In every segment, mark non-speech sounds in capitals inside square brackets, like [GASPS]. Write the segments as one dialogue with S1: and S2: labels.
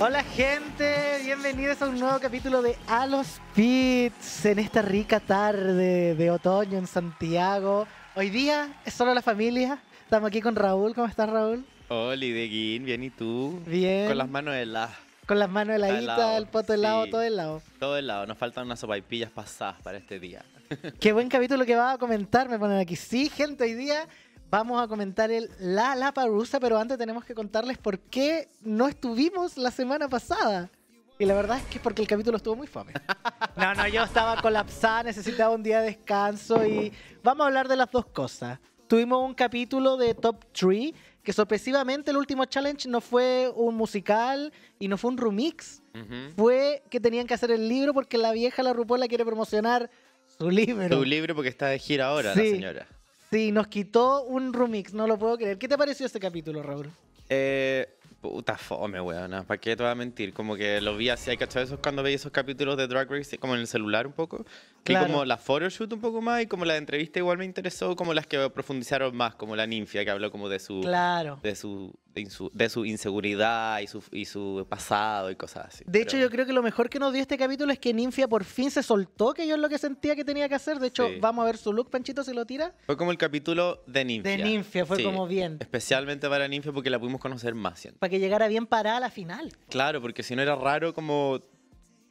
S1: Hola gente, bienvenidos a un nuevo capítulo de A los Pits en esta rica tarde de otoño en Santiago. Hoy día es solo la familia. Estamos aquí con Raúl. ¿Cómo estás, Raúl?
S2: Hola, Ideguín. Bien, ¿y tú? Bien. Con las manos
S1: Con las manos heladitas, el poto helado, lado, todo helado.
S2: Todo helado. Nos faltan unas sopaipillas pasadas para este día.
S1: Qué buen capítulo que va a comentar, me ponen aquí. Sí, gente, hoy día Vamos a comentar el La Lapa Parusa, pero antes tenemos que contarles por qué no estuvimos la semana pasada. Y la verdad es que es porque el capítulo estuvo muy fome. [LAUGHS] No, no, yo estaba colapsada, necesitaba un día de descanso y vamos a hablar de las dos cosas. Tuvimos un capítulo de Top 3 que sorpresivamente el último challenge no fue un musical y no fue un remix. Fue que tenían que hacer el libro porque la vieja, la Rupola, quiere promocionar
S2: su libro. Su libro porque está de gira ahora la señora.
S1: Sí, nos quitó un remix, no lo puedo creer. ¿Qué te pareció este capítulo, Raúl?
S2: Eh, puta fome, weón. ¿Para qué te voy a mentir? Como que lo vi así, hay que esos cuando veía esos capítulos de Drag Race, como en el celular un poco como la photoshoot un poco más y como la entrevista igual me interesó, como las que profundizaron más, como la ninfia que habló como de su, de su, de su, inseguridad y su, y su pasado y cosas así. De hecho,
S1: yo creo que lo mejor que nos dio este capítulo es que Ninfia por fin se soltó, que yo es lo que sentía que tenía que hacer. De hecho, vamos a ver su look, Panchito, si lo tira.
S2: Fue como el capítulo de Ninfia. De Ninfia, fue como bien. Especialmente para Ninfia porque la pudimos conocer más.
S1: Para que llegara bien parada a la final.
S2: Claro, porque si no era raro como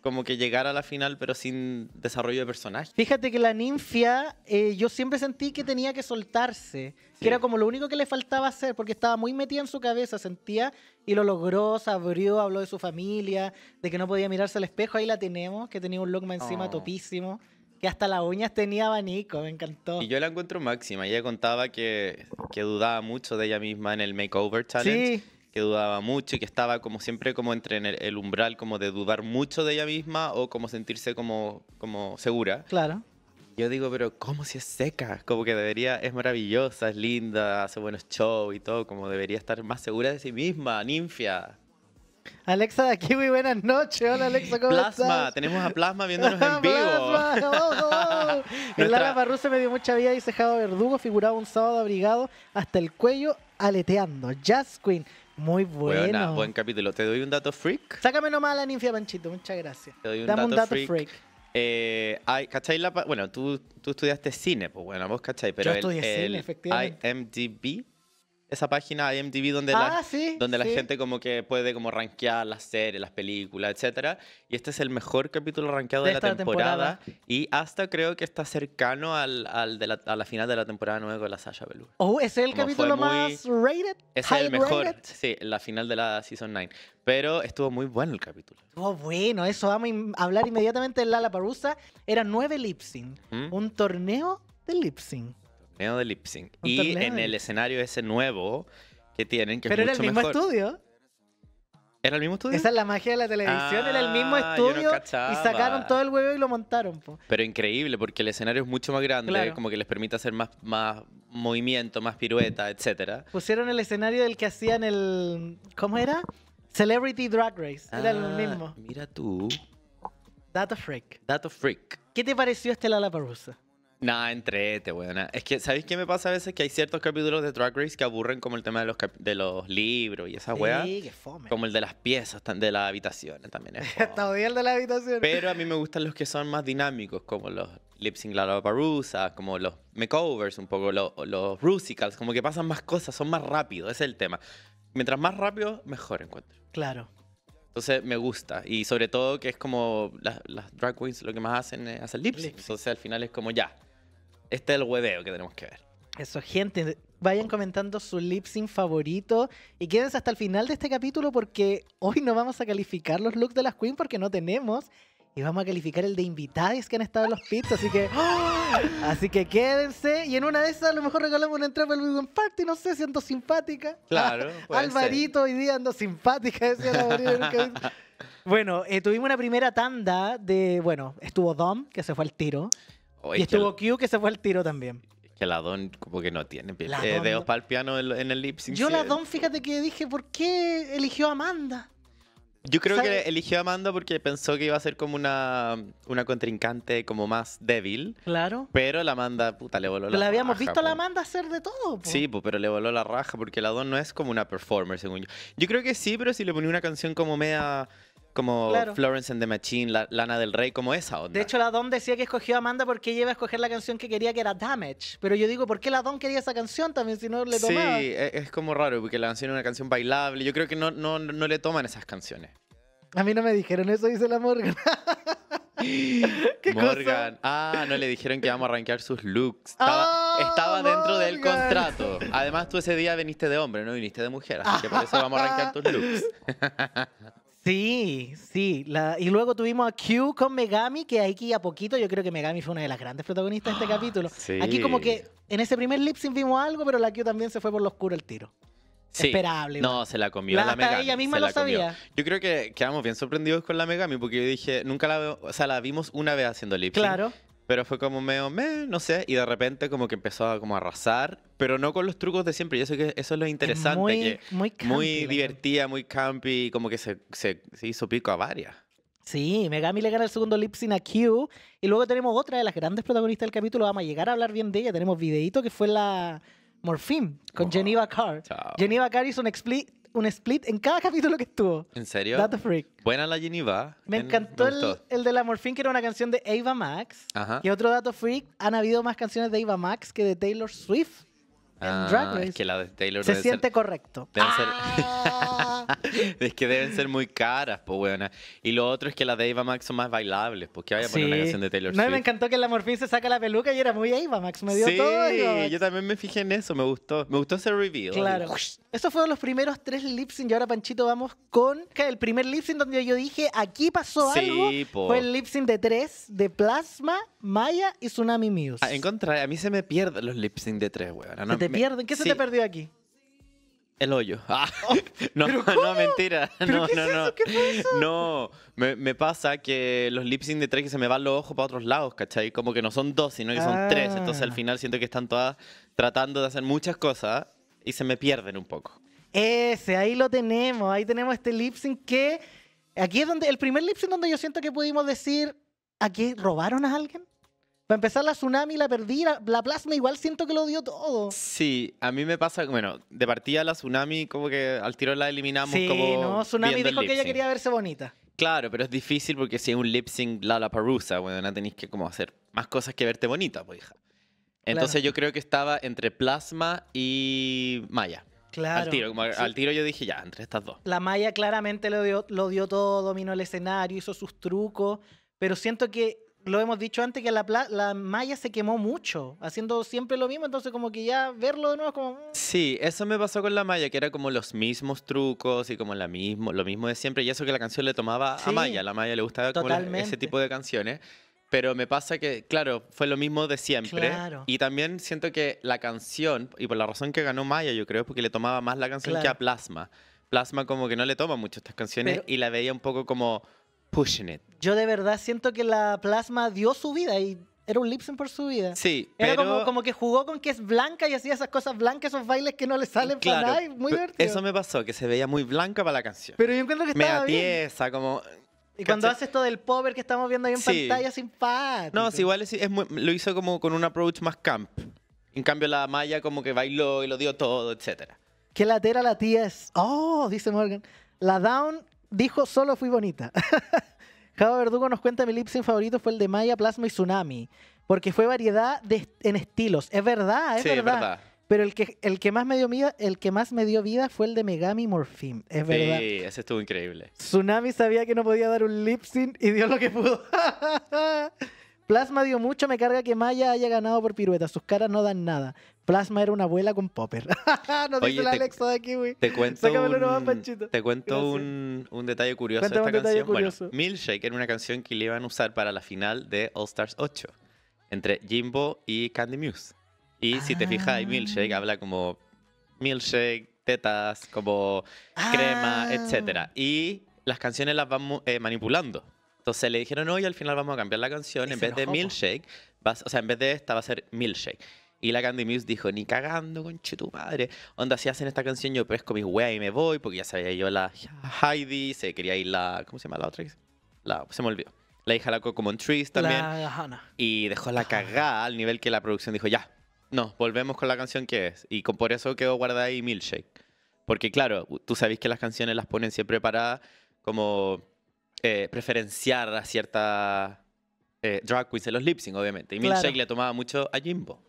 S2: como que llegara a la final pero sin desarrollo de personaje.
S1: Fíjate que la ninfia eh, yo siempre sentí que tenía que soltarse, que era como lo único que le faltaba hacer, porque estaba muy metida en su cabeza, sentía y lo logró, se abrió, habló de su familia, de que no podía mirarse al espejo, ahí la tenemos, que tenía un Logma encima oh. topísimo. Que hasta las uñas tenía abanico, me encantó.
S2: Y yo la encuentro máxima. Ella contaba que, dudaba mucho de ella misma en el Makeover Challenge. Sí dudaba mucho y que estaba como siempre como entre en el, umbral como de dudar mucho de ella misma o como sentirse como, como segura. Claro. Yo digo, pero ¿cómo si es seca? Como que debería, es maravillosa, es linda, hace buenos shows y todo, como debería estar más segura de sí misma, ninfia.
S1: Alexa de aquí, muy buenas noches. Hola Alexa, ¿cómo Plasma, tenemos a Plasma viéndonos en [LAUGHS] vivo. Plasma, oh, oh. me dio mucha vida, y cejado Verdugo, figuraba un sábado abrigado hasta el cuello aleteando. Jazz Queen, muy bueno. Buena,
S2: buen capítulo. Te doy un dato freak.
S1: Sácame nomás a la ninfia, Panchito. Muchas gracias. Te doy un Dame dato un dato freak.
S2: Eh, bueno, tú, tú estudiaste cine, pues bueno, vos cachai, pero. Yo estudié cine, efectivamente. IMDb esa página IMDb donde, la, ah, donde la gente como que puede como rankear las series, las películas, etcétera. Y este es el mejor capítulo rankeado de, la temporada. Y hasta creo que está cercano al, al a la final de la temporada 9 de la Sasha Velour.
S1: Oh, ¿es el capítulo más rated? Es el mejor,
S2: sí, la final de la Season 9. Pero estuvo muy bueno el capítulo.
S1: Estuvo oh, bueno, eso vamos a hablar inmediatamente de Lala Parusa. Era 9 lip sync, ¿Mm? un torneo de lip sync
S2: de lip Y en el escenario ese nuevo que tienen, que Pero es era el mismo estudio. ¿Era el mismo estudio? Esa es
S1: la magia de la televisión, era el mismo ah, estudio y sacaron todo el huevo y lo montaron.
S2: Pero increíble, porque el escenario es mucho más grande, como que les permite hacer más, más movimiento, más pirueta, etc
S1: Pusieron el escenario del que hacían el... ¿Cómo era? Celebrity Drag Race, era el ah, mismo. Mira tú. data Freak.
S2: Dato Freak.
S1: ¿Qué te pareció este Parusa?
S2: Nada, entrete, weón. Es que, ¿sabéis qué me pasa a veces? Que hay ciertos capítulos de Drag Race que aburren como el tema de los, de los libros y esa sí, Sí, qué fome. Como el de las piezas, de las habitaciones también.
S1: Está [LAUGHS] bien de las habitaciones. Pero a
S2: mí me gustan los que son más dinámicos, como los Lip Sync La Parusa, como los makeovers, un poco los, rusicals, como que pasan más cosas, son más rápidos, es el tema. Mientras más rápido, mejor encuentro. Claro. Entonces me gusta. Y sobre todo que es como las, drag queens lo que más hacen es hacer lips. Entonces al final es como ya, este es el hueveo que tenemos que ver.
S1: Eso, gente, vayan comentando su lip sync favorito y quédense hasta el final de este capítulo porque hoy no vamos a calificar los looks de las queens porque no tenemos y vamos a calificar el de invitados que han estado en los pits, así que ¡ah! así que quédense y en una de esas a lo mejor regalamos una entrada para el Big Party, no sé, ando simpática. Claro. [LAUGHS] Alvarito hoy día ando simpática, decía la [LAUGHS] Bueno, eh, tuvimos una primera tanda de, bueno, estuvo Dom, que se fue al tiro. Oh, y estuvo Q que se fue al tiro también.
S2: que la Don como que no tiene eh, De dedos para el piano en, el lip Yo la Don,
S1: fíjate que dije, ¿por qué eligió a Amanda?
S2: Yo creo que eligió a Amanda porque pensó que iba a ser como una, una contrincante como más débil. Claro. Pero la Amanda, puta, le voló la, raja la habíamos visto a la
S1: Amanda hacer de todo. Sí,
S2: pero le voló la raja porque la Don no es como una performer, según yo. Yo creo que sí, pero si le ponía una canción como media como Florence and the Machine, Lana del Rey, como esa onda. De
S1: hecho, la Don decía que escogió a Amanda porque ella iba a escoger la canción que quería, que era Damage. Pero yo digo, ¿por qué la Don quería esa canción también si no le tomaba? Sí,
S2: e-, es, como raro, porque la canción es una canción bailable. Yo creo que no, no, no le toman esas canciones.
S1: A mí no me dijeron eso, dice la Morgan.
S2: [LAUGHS] Morgan. Ah, no le dijeron que vamos a arrancar sus looks. Estaba, ah, dentro del contrato. Además, tú ese día viniste de hombre, no viniste de mujer. Así que por eso vamos a arrancar tus looks. [LAUGHS]
S1: Sí, sí. La, y luego tuvimos a Q con Megami, que aquí a poquito yo creo que Megami fue una de las grandes protagonistas de este ah, capítulo. Aquí como que en ese primer lip sync vimos algo, pero la Q también se fue por lo oscuro el tiro.
S2: Esperable. No, se la comió la, [LAUGHS] Megami. Ella misma lo sabía. Yo creo que quedamos bien sorprendidos con la Megami porque yo dije, nunca la o sea, la vimos una vez haciendo lip Claro. Pero fue como medio, meh, no sé, y de repente como que empezó a como arrasar, pero no con los trucos de siempre. Yo sé que eso es lo interesante, muy, muy, campi, muy divertida, muy campy, como que se, se, hizo pico a varias.
S1: Sí, Megami le gana el segundo lip sync a Q. Y luego tenemos otra de las grandes protagonistas del capítulo. Vamos a llegar a hablar bien de ella. Tenemos videito que fue la Morphine con Geneva Carr. Geneva Carr hizo un expli un split en cada [LAUGHS] capítulo que estuvo.
S2: ¿En serio? Dato Freak. Buena la va. Me encantó
S1: el, de la Morphine, que era una canción de Ava Max. Y otro dato freak, han habido más canciones de Ava Max que de Taylor Swift.
S2: Ah, que la Taylor Se siente correcto. Ah. [LAUGHS] es que deben ser muy caras, pues, weón. Y lo otro es que las de Ava Max son más bailables, porque pues, vaya a poner una canción de Taylor Swift. me encantó
S1: que la Morphine se saca la peluca y era muy Ava Max. Me dio todo. yo
S2: también me fijé en eso, me gustó. Me gustó ese reveal. Claro.
S1: Estos fueron los primeros tres lip sync y ahora, Panchito, vamos con el primer lip sync donde yo dije, aquí pasó algo. Fue el lip sync de tres, de Plasma, Maya y Tsunami Muse.
S2: Ah, en contra, a mí se me pierden los lip sync de tres, weón. No ¿Qué se te perdió aquí? El hoyo. [LAUGHS] Ah, oh, no, [LAUGHS] mentira. no, no, ¿Qué eso? No, me, pasa que los lip sync de tres que se me van los ojos para otros lados, ¿cachai? Como que no son dos, sino que son ah. tres. Entonces al final siento que están todas tratando de hacer muchas cosas y se me pierden un poco.
S1: Ese, ahí lo tenemos. Ahí tenemos este lip sync que. Aquí es donde. El primer lip sync donde yo siento que pudimos decir. Aquí robaron a alguien. Para empezar, la tsunami la perdí, la, plasma igual siento que lo dio todo.
S2: Sí, a mí me pasa, bueno, de partida la tsunami como que al tiro la eliminamos sí, como no, tsunami dijo que ella quería
S1: verse bonita.
S2: Claro, pero es difícil porque si es un lip sync la la parusa, bueno, tenéis que como hacer más cosas que verte bonita, pues hija. Entonces yo creo que estaba entre plasma y Maya.
S1: Claro. Al tiro, al
S2: tiro yo dije ya, entre estas dos.
S1: La Maya claramente lo dio, lo dio todo, dominó el escenario, hizo sus trucos, pero siento que lo hemos dicho antes que la, la malla se quemó mucho, haciendo siempre lo mismo, entonces como que ya verlo de nuevo es como... Mm.
S2: Sí, eso me pasó con la malla, que era como los mismos trucos y como la mismo, lo mismo de siempre, y eso que la canción le tomaba a Maya, la Maya le gustaba ese tipo de canciones. Pero me pasa que, claro, fue lo mismo de siempre. Y también siento que la canción, y por la razón que ganó Maya, yo creo, porque le tomaba más la canción que a Plasma. Plasma como que no le toma mucho estas canciones y la veía un poco como Pushing it.
S1: Yo de verdad siento que la plasma dio su vida y era un Lipson por su vida. Sí, Era como, que jugó con que es blanca y hacía esas cosas blancas, esos bailes que no le salen para nada. muy divertido. Eso
S2: me pasó, que se veía muy blanca para la canción. Pero yo
S1: encuentro que estaba Me como... Y cuando hace esto del pover que estamos viendo ahí en pantalla, sin paz. No, igual
S2: es, lo hizo como con un approach más camp. En cambio, la Maya como que bailó y lo dio todo, etc.
S1: Qué latera la tía es. Oh, dice Morgan. La Down dijo solo fui bonita. [LAUGHS] Java Verdugo nos cuenta mi lip favorito fue el de Maya, Plasma y Tsunami, porque fue variedad de, en estilos. Es verdad, es sí, verdad. verdad. Pero el que, el, que más me dio vida, el que más me dio vida fue el de Megami Morphine, es sí, verdad.
S2: ese estuvo increíble.
S1: Tsunami sabía que no podía dar un lip y dio lo que pudo. [LAUGHS] Plasma dio mucho, me carga que Maya haya ganado por piruetas. Sus caras no dan nada. Plasma era una abuela con Popper. [LAUGHS] No dice la Alexa de aquí, güey. Te cuento,
S2: un, detalle curioso de esta canción. Milkshake era una canción que le iban a usar para la final de All Stars 8 entre Jimbo y Candy Muse. Y si te fijas, ah. Milkshake habla como Milkshake, tetas, como ah. crema, etc. Y las canciones las van eh, manipulando. Entonces le dijeron, hoy al final vamos a cambiar la canción, en vez de Milkshake, vas, o sea, en vez de esta va a ser Milkshake. Y la Candy Muse dijo, ni cagando, conche tu madre. Onda, si hacen esta canción, yo pesco mis weas y me voy, porque ya sabía yo la Heidi, se quería ir la. ¿Cómo se llama la otra? La, se me olvidó. La hija la Coco Trees también. Y dejó la cagada al nivel que la producción dijo, ya, no, volvemos con la canción que es. Y con, por eso quedó guardada ahí Milkshake. Porque claro, tú sabéis que las canciones las ponen siempre para como eh, preferenciar a cierta eh, drag queens en los Lipsing obviamente. Y Milkshake le tomaba mucho a Jimbo.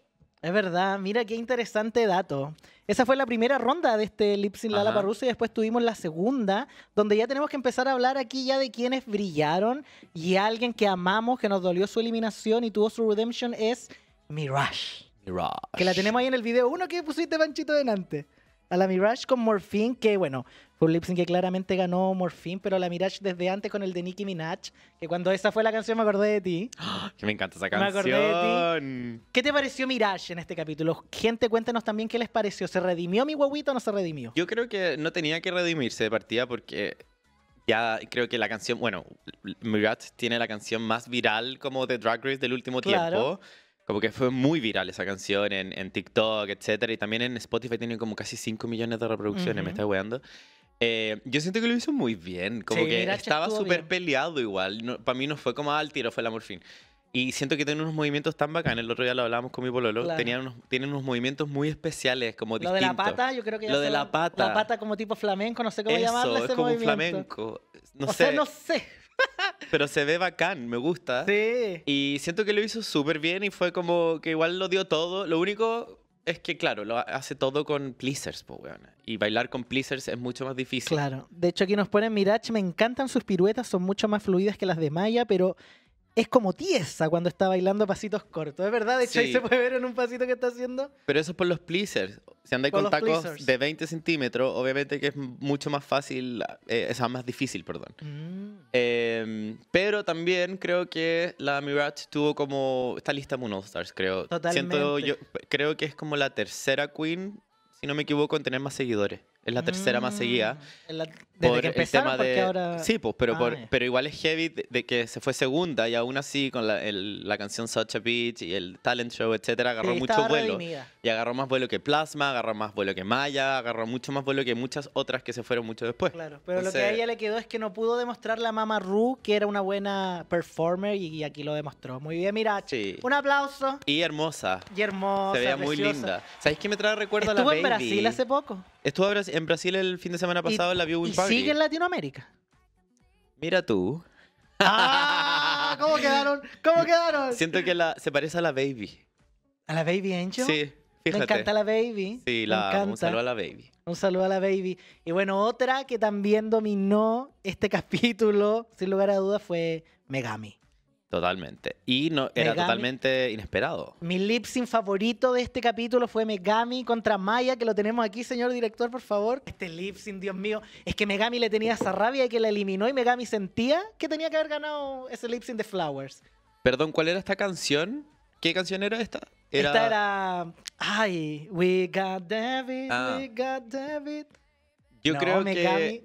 S1: Es verdad, mira qué interesante dato. Esa fue la primera ronda de este Lipsing Lala Parruso y después tuvimos la segunda, donde ya tenemos que empezar a hablar aquí ya de quienes brillaron y alguien que amamos, que nos dolió su eliminación y tuvo su redemption es Mirage. Mirage. Que la tenemos ahí en el video uno que pusiste Panchito delante a la Mirage con Morphine, que bueno, fue un que claramente ganó Morphine, pero la Mirage desde antes con el de Nicki Minaj, que cuando esa fue la canción me acordé de ti. [GASPS]
S2: Que me encanta esa canción. Me acordé de ti.
S1: ¿Qué te pareció Mirage en este capítulo? Gente, cuéntenos también qué les pareció. ¿Se redimió mi huevito o no se redimió?
S2: Yo creo que no tenía que redimirse de partida porque ya creo que la canción, bueno, Mirage tiene la canción más viral como de Drag Race del último claro. tiempo. Como que fue muy viral esa canción en, en TikTok, etcétera. Y también en Spotify tiene como casi 5 millones de reproducciones, me está weando. Eh, yo siento que lo hizo muy bien. Como que estaba súper peleado igual. Para mí no fue como al ah, tiro, fue la morfín. Y siento que tiene unos movimientos tan bacanes. El otro día lo hablábamos con mi pololo. Claro. unos, tienen unos movimientos muy especiales, como Lo de la pata, yo creo que... Lo de la pata. La pata
S1: como tipo flamenco, no sé cómo Eso, llamarle ese es como flamenco. No o sé. Sea, no sé.
S2: Pero se ve bacán, me gusta. Sí. Y siento que lo hizo súper bien y fue como que igual lo dio todo. Lo único es que, claro, lo hace todo con pleasers, po, weón. Y bailar con pleasers es mucho más difícil. Claro.
S1: De hecho, aquí nos ponen Mirage. me encantan sus piruetas, son mucho más fluidas que las de Maya, pero es como tiesa cuando está bailando pasitos cortos. Es verdad, de hecho ahí se puede ver en un pasito que está haciendo. Pero
S2: eso es por los pleasers. Si anda con tacos de 20 centímetros, obviamente que es mucho más fácil, es eh, más difícil, perdón. Mm. Em, pero también creo que la Mirage tuvo como, está lista Moon All Stars, creo. Totalmente. Siento, yo, creo que es como la tercera queen, si no me equivoco, en tener más seguidores. Es la tercera más seguida.
S1: Ah. por que el tema de, Sí, pues, pero, ah,
S2: pero igual es heavy de, que se fue segunda y aún así con la, canción Such a Beach y el talent show, etcétera, agarró mucho vuelo. Y agarró más vuelo que Plasma, agarró más vuelo que Maya, agarró mucho más vuelo que muchas otras que se fueron mucho después. Claro, pero lo que a ella
S1: le quedó es que no pudo demostrar la mamá Ru que era una buena performer y, aquí lo demostró. Muy bien, mira, un aplauso.
S2: Y hermosa.
S1: Y hermosa. Se veía muy linda.
S2: ¿Sabéis qué me trae recuerdo a la Baby? en Brasil hace poco. Estuvo en Brasil el fin de semana pasado en la y sigue en
S1: Latinoamérica.
S2: Mira tú.
S1: Ah, ¿Cómo [LAUGHS] quedaron? ¿Cómo quedaron? Siento
S2: que la, se parece a la Baby. ¿A la
S1: Baby Angel? Sí,
S2: fíjate. Me encanta la
S1: Baby. Sí, la, un saludo a la Baby. Un saludo a la Baby. Y bueno, otra que también dominó este capítulo, sin lugar a dudas, fue Megami.
S2: Totalmente. Y no, era totalmente inesperado.
S1: Mi lip sync favorito de este capítulo fue Megami contra Maya, que lo tenemos aquí, señor director, por favor. Este lip sync, Dios mío, es que Megami le tenía esa rabia y que la eliminó y Megami sentía que tenía que haber ganado ese lip sync de Flowers.
S2: Perdón, ¿cuál era esta canción? ¿Qué canción era esta? Esta
S1: era. Ay, we got David, ah. we got David. Yo creo que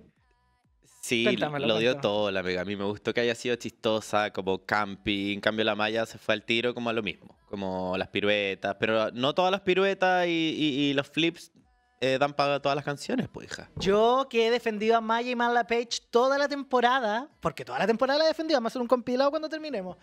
S2: Sí, lo dio todo la Mega. A mí me gustó que haya sido chistosa, como camping. En cambio, la Maya se fue al tiro como a lo mismo, como las piruetas. Pero no todas las piruetas y, los flips eh, dan dan a todas las canciones, pues, hija.
S1: Yo que he defendido a Maya y Mala Page toda la temporada, porque toda la temporada la he defendido, vamos a hacer un compilado cuando terminemos.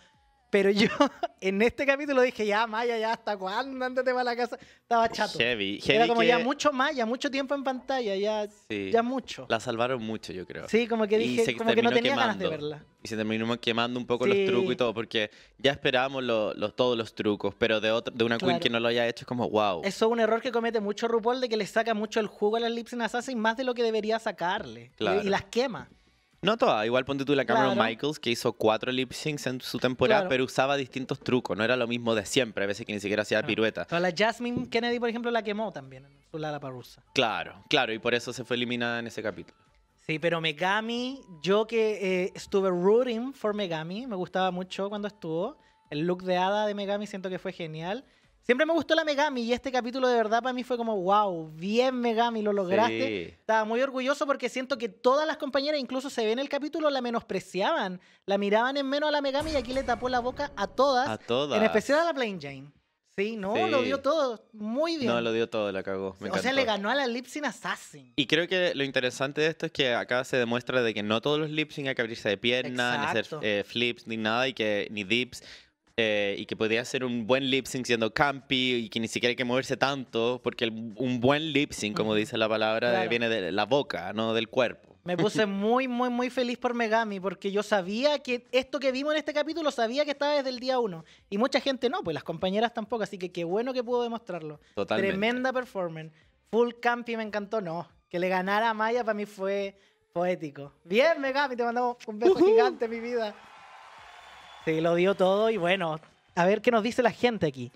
S1: Pero yo [LAUGHS] en este capítulo dije, ya, Maya, ya, ¿hasta cuándo? te para la casa. Estaba chato. Era como ya mucho Maya, mucho tiempo en pantalla, ya, ya mucho.
S2: La salvaron mucho, yo creo. Sí, como que dije, como que no tenía ganas de verla. Y se terminó quemando un poco los trucos y todo, porque ya esperábamos los, todos los trucos, pero de, otra, de una queen que no lo haya hecho es como, wow.
S1: Eso es un error que comete mucho RuPaul de que le saca mucho el jugo a las Lips en y más de lo que debería sacarle. y las quema.
S2: No todas, igual ponte tú la Cameron Michaels que hizo cuatro lip syncs en su temporada, pero usaba distintos trucos, no era lo mismo de siempre, a veces que ni siquiera hacía piruetas.
S1: la Jasmine Kennedy, por ejemplo, la quemó también en su Lala Parusa.
S2: Claro, claro, y por eso se fue eliminada en ese capítulo.
S1: Sí, pero Megami, yo que eh, estuve rooting for Megami, me gustaba mucho cuando estuvo. El look de hada de Megami siento que fue genial. Siempre me gustó la Megami y este capítulo de verdad para mí fue como, wow, bien Megami, lo lograste. Estaba muy orgulloso porque siento que todas las compañeras, incluso se ve en el capítulo, la menospreciaban, la miraban en menos a la Megami y aquí le tapó la boca a todas. A todas. En especial a la Plain Jane. Sí, no, lo dio todo, muy bien. No,
S2: lo dio todo, la cagó. Me o sea, le
S1: ganó a la sync Assassin.
S2: Y creo que lo interesante de esto es que acá se demuestra de que no todos los Lipsing hay que abrirse de pierna, ni hacer eh, flips, ni nada, y que ni dips. Eh, y que podía ser un buen lip sync siendo campy y que ni siquiera hay que moverse tanto, porque un buen lip sync, como dice la palabra, viene de la boca, no del cuerpo.
S1: Me puse [LAUGHS] muy, muy, muy feliz por Megami, porque yo sabía que esto que vimos en este capítulo, sabía que estaba desde el día uno. Y mucha gente no, pues las compañeras tampoco, así que qué bueno que pudo demostrarlo. Tremenda performance. Full campy me encantó, no. Que le ganara a Maya para mí fue poético. Bien, Megami, te mandamos un beso gigante, mi vida. Sí, lo dio todo y bueno, a ver qué nos dice la gente aquí.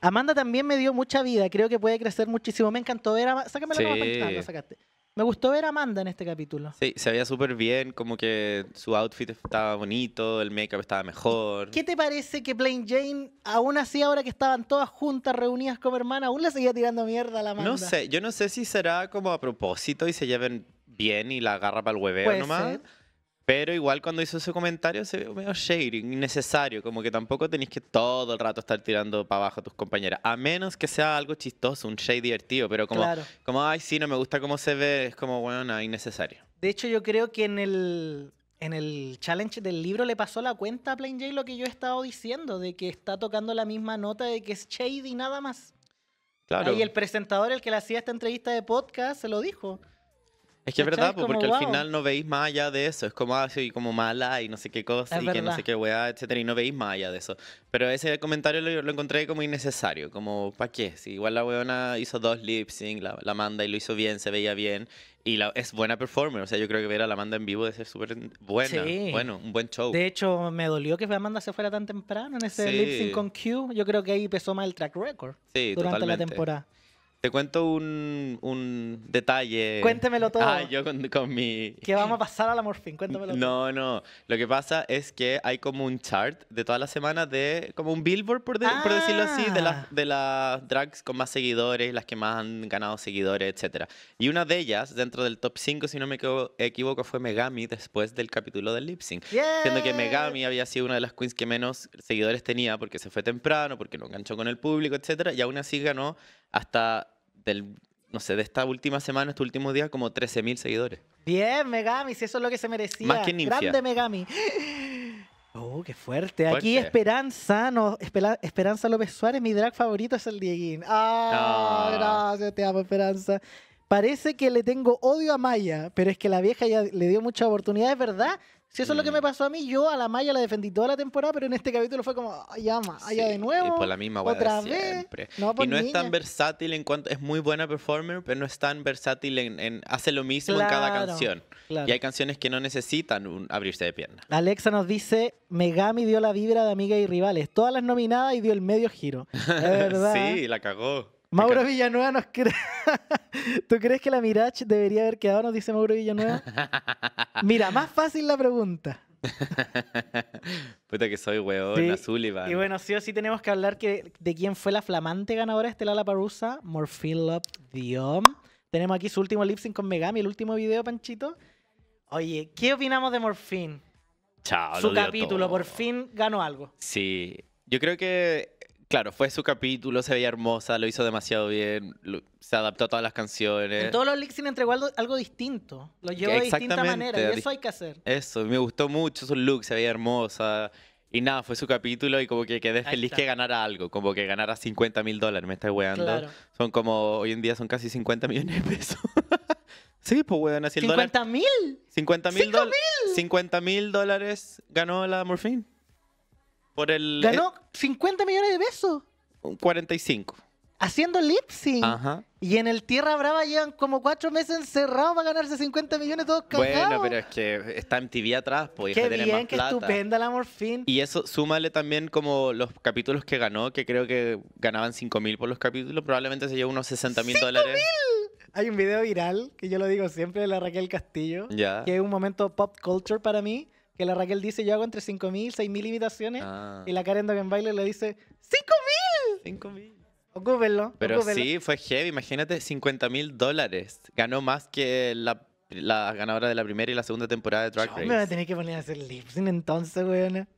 S1: Amanda también me dio mucha vida, creo que puede crecer muchísimo. Me encantó ver a... Sácame la sí. Ah, sacaste. Me gustó ver a Amanda en este capítulo.
S2: Sí, se veía súper bien, como que su outfit estaba bonito, el make-up estaba mejor.
S1: ¿Qué te parece que Plain Jane, aún así ahora que estaban todas juntas, reunidas como hermana aún le seguía tirando mierda a la Amanda? No sé,
S2: yo no sé si será como a propósito y se lleven bien y la agarra para el hueveo nomás. Pero igual cuando hizo ese comentario se vio medio shady, innecesario, como que tampoco tenéis que todo el rato estar tirando para abajo a tus compañeras, a menos que sea algo chistoso, un shady divertido, pero como, como ay, sí, no me gusta cómo se ve, es como, bueno, nada, innecesario.
S1: De hecho, yo creo que en el, en el challenge del libro le pasó la cuenta a Plain J lo que yo he estado diciendo, de que está tocando la misma nota de que es shady nada más. Claro. Y el presentador, el que le hacía esta entrevista de podcast, se lo dijo.
S2: Es que es verdad, pues, porque al final no veis más allá de eso. Es como así, ah, como mala y no sé qué cosa y que no sé qué weá, etcétera, y no veis más allá de eso. Pero ese comentario lo, encontré como innecesario, como, ¿para qué? igual la weona hizo dos lip sync, la, la manda y lo hizo bien, se veía bien. Y la, es buena performer, o sea, yo creo que ver a la Amanda en vivo debe ser súper buena. Sí. Bueno, un buen show. De
S1: hecho, me dolió que Amanda se fuera tan temprano en ese lip sync con Q. Yo creo que ahí pesó más el track record durante la temporada.
S2: Te cuento un, detalle. Cuéntemelo todo. Ah, yo con, mi...
S1: ¿Qué vamos a pasar a la morfín. cuéntamelo no,
S2: todo. No, no. Lo que pasa es que hay como un chart de todas las semanas de... Como un billboard, por, decirlo así, de las, ah. de las drags con más seguidores, las que más han ganado seguidores, etc. Y una de ellas, dentro del top 5, si no me equivoco, fue Megami después del capítulo del Lip Sync. Siendo que Megami había sido una de las queens que menos seguidores tenía porque se fue temprano, porque no enganchó con el público, etc. Y aún así ganó hasta del, no sé, de esta última semana, este último día, como 13.000 seguidores.
S1: Bien, Megami, si eso es lo que se merecía. Más que Grande Megami. [GASPS] Oh, qué fuerte. Aquí Esperanza, no, Esperanza López Suárez, mi drag favorito es el Dieguín. Ah, ah, gracias, te amo, Esperanza. Parece que le tengo odio a Maya, pero es que la vieja ya le dio muchas oportunidades, ¿verdad? Si eso es lo que mm. me pasó a mí, yo a la Maya la defendí toda la temporada, pero en este capítulo fue como, llama, allá de nuevo. Y por la misma otra vez. Siempre. No, y no es tan
S2: versátil en cuanto. Es muy buena performer, pero no es tan versátil en. hace lo mismo en cada canción. Y hay canciones que no necesitan un abrirse de pierna.
S1: Alexa nos dice: Megami dio la vibra de amiga y rivales. Todas las nominadas y dio el medio giro. [LAUGHS] Es verdad. sí,
S2: la cagó.
S1: Mauro Villanueva nos [LAUGHS] ¿Tú crees que la Mirage debería haber quedado? Nos dice Mauro Villanueva. [LAUGHS] Mira, más fácil la pregunta.
S2: [LAUGHS] Puta que soy huevón, azul y va. Y
S1: bueno, sí o sí tenemos que hablar que, de quién fue la flamante ganadora de este Lala Parusa, Love, Diom. Tenemos aquí su último lip con Megami, el último video, Panchito. Oye, ¿qué opinamos de Morphine?
S2: Chao, Su capítulo,
S1: por fin ganó algo.
S2: Sí, yo creo que Claro, fue su capítulo, se veía hermosa, lo hizo demasiado bien, se adaptó a todas las canciones. En todos
S1: los leaks se entregó algo, distinto, lo llevó de distinta manera y eso hay que hacer.
S2: Eso, me gustó mucho su look, se veía hermosa. Y nada, fue su capítulo y como que quedé feliz que ganara algo, como que ganara 50 mil dólares, me estáis weando. Son como, hoy en día son casi 50 millones de pesos. [LAUGHS] sí, pues weón, así el dólar. ¿50 mil? 50 mil 50 mil dólares ganó la Morphine el, Ganó
S1: 50 eh, millones de pesos.
S2: 45.
S1: Haciendo lip Y en el Tierra Brava llevan como cuatro meses encerrados para ganarse 50 millones todos cagados. Bueno, pero
S2: es que está TV atrás, pues. Qué bien, qué estupenda
S1: la Morfin
S2: Y eso, súmale también como los capítulos que ganó, que creo que ganaban 5 mil por los capítulos, probablemente se llevó unos 60 mil dólares.
S1: Hay un video viral, que yo lo digo siempre, de la Raquel Castillo, que es un momento pop culture para mí, que la Raquel dice, yo hago entre 5.000 6.000 imitaciones. Ah. Y la Karen Bailey le dice, ¡5.000! 5.000. Ocúpenlo. Pero sí, fue
S2: heavy. Imagínate, 50.000 dólares. Ganó más que la, la, ganadora de la primera y la segunda temporada de Drag Race. Yo me voy a
S1: tener que poner a hacer lip entonces, weón.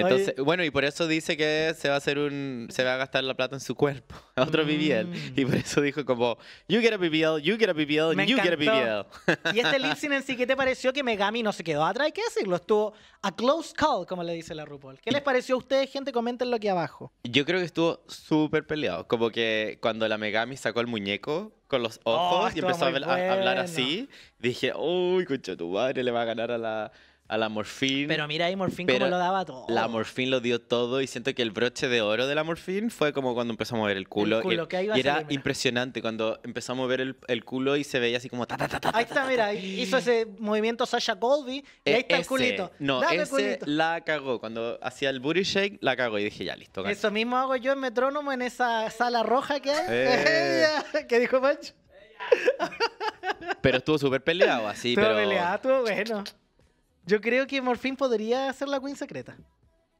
S1: Entonces, bueno,
S2: y por eso dice que se va a hacer un, se va a gastar la plata en su cuerpo, [LAUGHS] otro BBL. Mm. Y por eso dijo como, you get a BBL, you get a BBL, you get a BBL. Y este [LAUGHS] lip
S1: en sí, ¿qué te pareció que Megami no se quedó atrás? Hay que decirlo, estuvo a close call, como le dice la RuPaul. ¿Qué les pareció a ustedes, gente? Comenten lo que abajo.
S2: Yo creo que estuvo súper peleado. Como que cuando la Megami sacó el muñeco, con los oh, ojos y empezó a, hablar así. Dije, uy, concha tu madre, le va a ganar a la, a la Morfín. Pero mira ahí Morfín como lo daba todo. La Morfín lo dio todo y siento que el broche de oro de la Morfín fue como cuando empezó a mover el culo. y, era impresionante cuando empezó a mover el, culo y se veía así como
S1: Ahí está, mira, hizo ese movimiento Sasha Goldie e ahí está el culito. No, ese
S2: la cagó cuando hacía el booty shake, la cagó y dije, ya listo. Eso
S1: mismo hago yo en Metrónomo en esa sala roja que hay. Eh. [LAUGHS] qué dijo Pancho.
S2: Pero estuvo súper peleado así, estuvo pero peleado,
S1: bueno. Yo creo que Morfin podría ser la Queen secreta.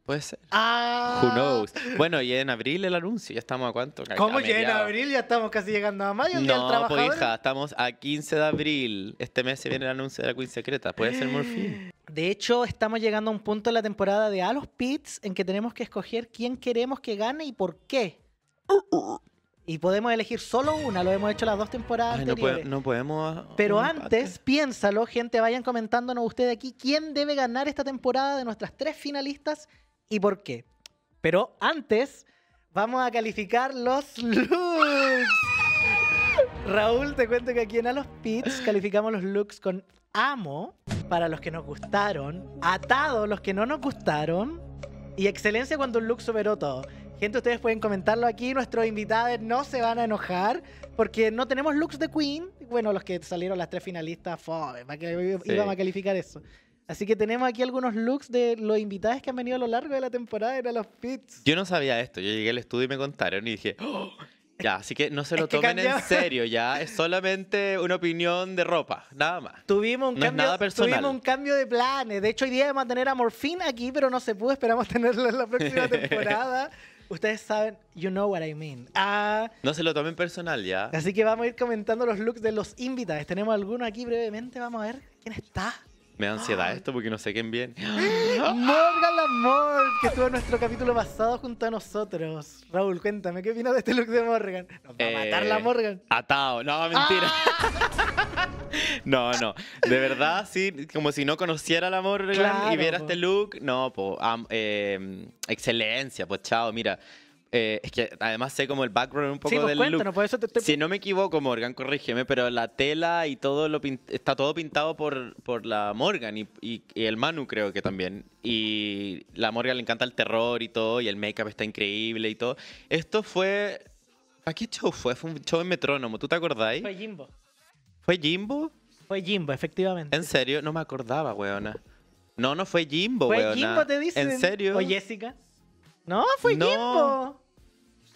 S1: Puede ser. Ah. Who knows.
S2: Bueno, y en abril el anuncio, ya estamos a cuánto? ¿Cómo en abril?
S1: Ya estamos casi llegando a mayo. No, pues hija,
S2: estamos a 15 de abril. Este mes se viene el anuncio de la Queen secreta. Puede ser Morfin.
S1: De hecho, estamos llegando a un punto en la temporada de A los Pits en que tenemos que escoger quién queremos que gane y por qué. Y podemos elegir solo una, lo hemos hecho las dos temporadas anteriores.
S2: No, podemos. Ah, Pero antes,
S1: piénsalo, gente, vayan comentándonos ustedes aquí quién debe ganar esta temporada de nuestras tres finalistas y por qué. Pero antes, vamos a calificar los looks. [LAUGHS] Raúl, te cuento que aquí en A los Pits calificamos los looks con amo para los que nos gustaron, atado los que no nos gustaron y excelencia cuando un look superó todo. Gente, ustedes pueden comentarlo aquí. Nuestros invitados no se van a enojar porque no tenemos looks de Queen. Bueno, los que salieron las tres finalistas, fome, que a calificar eso. Así que tenemos aquí algunos looks de los invitados que han venido a lo largo de la temporada Era los pits.
S2: Yo no sabía esto. Yo llegué al estudio y me contaron y dije, oh, Ya, así que no se lo tomen en serio, ya. Es solamente una opinión de ropa, nada más. Tuvimos un,
S1: cambio, de planes. De hecho, hoy día vamos a tener a Morfina aquí, pero no se pudo. Esperamos tenerlo en la próxima [LAUGHS] temporada. Ustedes saben, you know what I mean. Ah,
S2: no se lo tomen personal ya. Así
S1: que vamos a ir comentando los looks de los invitados. Tenemos alguno aquí brevemente. Vamos a ver quién está.
S2: Me da ansiedad esto porque no sé quién viene. [GASPS]
S1: Morgan Morgan que estuvo en nuestro capítulo pasado junto a nosotros. Raúl, cuéntame, ¿qué opinas de este look de Morgan? ¿Nos va a matar la eh, Morgan?
S2: Atado, no, mentira. Ah. [LAUGHS] no, no. De verdad, sí, como si no conociera la Morgan y viera este look. No, pues, excelencia, pues chao, mira. Eh, es que además sé como el background un poco pues, del look. Pues, si no me equivoco, Morgan, corrígeme, pero la tela y todo lo está todo pintado por, por la Morgan y, y, el Manu creo que también. Y la Morgan le encanta el terror y todo, y el make-up está increíble y todo. Esto fue... ¿Para qué show fue? Fue un show en Metrónomo, ¿tú te acordáis? Fue Jimbo. ¿Fue Jimbo?
S1: Fue Jimbo, efectivamente.
S2: ¿En serio? No me acordaba, weona. No, no fue Jimbo, ¿Fue Jimbo te dice? ¿En serio? ¿O Jessica?
S1: No, fue Jimbo.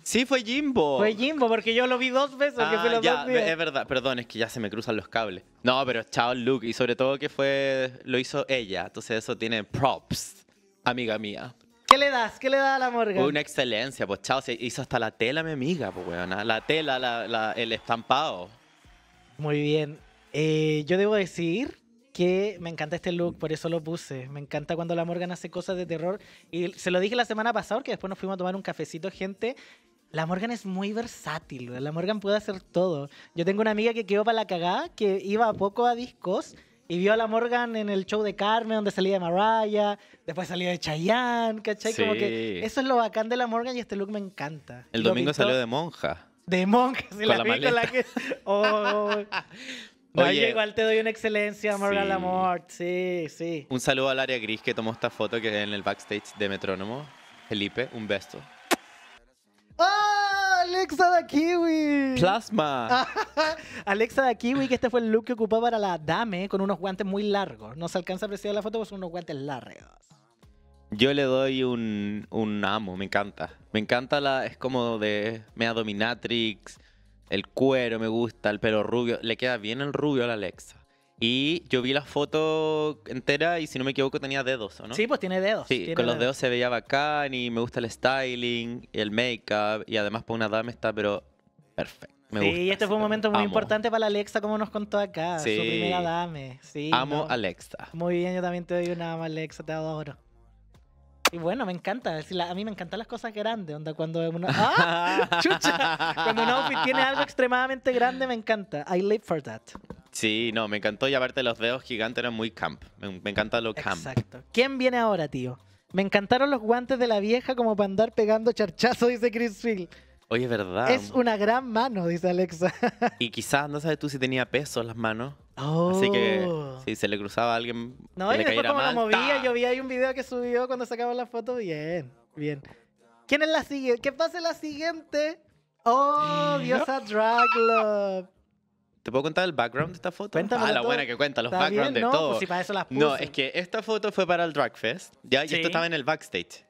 S2: Sí, fue Jimbo. Fue
S1: Jimbo, porque yo lo vi dos veces. que ah, fue es
S2: verdad, perdón, es que ya se me cruzan los cables. No, pero chao Luke, y sobre todo que fue, lo hizo ella, entonces eso tiene props, amiga mía.
S1: ¿Qué le das? ¿Qué le da a la Morgan? Una
S2: excelencia, pues chao, se hizo hasta la tela, mi amiga, pues weona. La tela, el estampado.
S1: Muy bien. Eh, yo debo decir que me encanta este look, por eso lo puse. Me encanta cuando la Morgan hace cosas de terror. Y se lo dije la semana pasada, porque después nos fuimos a tomar un cafecito, gente. La Morgan es muy versátil, la Morgan puede hacer todo. Yo tengo una amiga que quedó para la cagada, que iba poco a discos y vio a la Morgan en el show de Carmen, donde salía de Mariah, después salía de Chayanne, ¿cachai? Como que eso es lo bacán de la Morgan y este look me encanta. El domingo salió de
S2: monja.
S1: De monja, la, con la que... Oh. [LAUGHS] Oye, igual te doy una excelencia, amor amor. Sí, sí.
S2: Un saludo al área gris que tomó esta foto que es en el backstage de Metrónomo. Felipe, un beso.
S1: Ah, Alexa da Kiwi. Plasma. [LAUGHS] Alexa da Kiwi, que este fue el look que ocupó para la Dame eh, con unos guantes muy largos. No se alcanza a apreciar la foto, pues son unos guantes largos.
S2: Yo le doy un, un amo, me encanta. Me encanta la. Es como de. Mea Dominatrix el cuero me gusta, el pelo rubio. Le queda bien el rubio a la Alexa. Y yo vi la foto entera y si no me equivoco tenía dedos, ¿o no? Sí, pues
S1: tiene dedos. Sí, con los dedos.
S2: se veía bacán y me gusta el styling el make-up. Y además por pues una dama está, pero perfecto. Y sí,
S1: este fue un momento muy importante para Alexa, como nos contó acá. Su primera dame. Sí, amo a Alexa. Muy bien, yo también te doy una ama Alexa, te adoro. Y bueno, me encanta. a mí me encantan las cosas grandes. Onda, cuando una. [LAUGHS] ¡Ah! ¡Chucha! Cuando un tiene algo extremadamente grande, me encanta. I live for that.
S2: Sí, no, me encantó Y aparte los dedos gigantes, eran muy camp. Me, encantan encanta lo camp. Exacto.
S1: ¿Quién viene ahora, tío? Me encantaron los guantes de la vieja como para andar pegando charchazo, dice Chris Field.
S2: Oye, es verdad. Es
S1: una gran mano, dice Alexa. [LAUGHS]
S2: y quizás, no sabes tú si tenía peso las manos. Así que oh. si se le cruzaba a alguien. No, y después como la
S1: movía, yo vi ahí un video que subió cuando sacaba la foto. Bien, bien. ¿Quién es la siguiente? ¿Qué pasa la siguiente? Oh, [GASPS] diosa love.
S2: ¿Te puedo contar el background de esta foto? ah, la buena que cuenta, los backgrounds de pues todo. No, es que esta foto fue para el Drag Fest, ¿ya? Y esto estaba en el backstage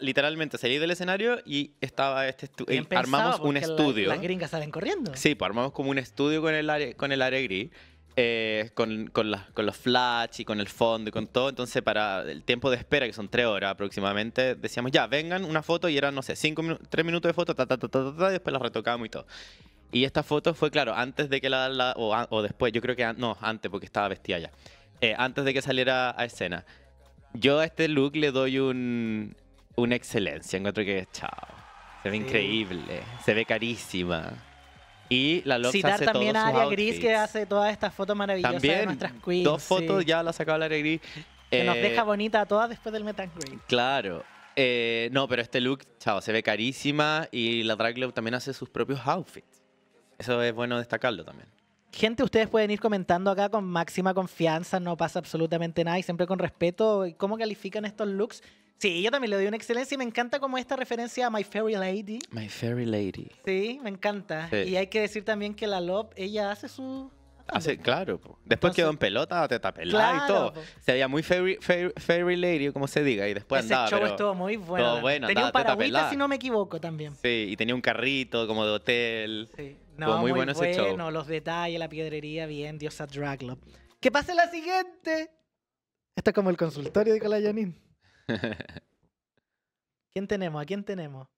S2: literalmente salí del escenario y estaba este eh, armamos un estudio. las
S1: gringas salen corriendo.
S2: Sí, pues armamos como un estudio con el área, con el área gris. Eh, con, con, con, los flash y con el fondo y con todo. Entonces, para el tiempo de espera, que son tres horas aproximadamente, decíamos, ya, vengan una foto y eran, no sé, cinco tres minutos de foto, ta, ta, ta, ta, ta, y después la retocamos y todo. Y esta foto fue, claro, antes de que la... o, después, yo creo que... No, antes, porque estaba vestida ya. Eh, antes de que saliera a escena. Yo a este look le doy un una excelencia. Encuentro que, es chao. Se ve increíble, se ve carísima. Y la Lox Citar también a Aria Gris que
S1: hace todas estas fotos maravillosas de nuestras queens. Dos fotos
S2: ya las sacó la Aria Gris. Que nos eh, deja
S1: bonita a todas después del Metal Green.
S2: Claro. Eh, no, pero este look, chao, se ve carísima y la Drag Love también hace sus propios outfits. Eso es bueno destacarlo también
S1: gente, ustedes pueden ir comentando acá con máxima confianza, no pasa absolutamente nada y siempre con respeto. ¿Cómo califican estos looks? Sí, yo también le doy una excelencia y me encanta como esta referencia a My Fairy Lady.
S2: My Fairy Lady.
S1: Sí, me encanta. Y hay que decir también que la Lop, ella hace su...
S2: Hace, claro. Después quedó en pelota, te tapelada y todo. Se veía muy fairy, fairy, lady, como se diga, y después Ese show estuvo muy bueno. bueno tenía un si no
S1: me equivoco, también.
S2: Sí, y tenía un carrito como de hotel. Sí. No, muy, bueno, ese
S1: los detalles, la piedrería, bien, diosa Draglop. ¡Que pase la siguiente! Esto es como el consultorio de Calayanin. [LAUGHS] ¿Quién tenemos? ¿A quién tenemos?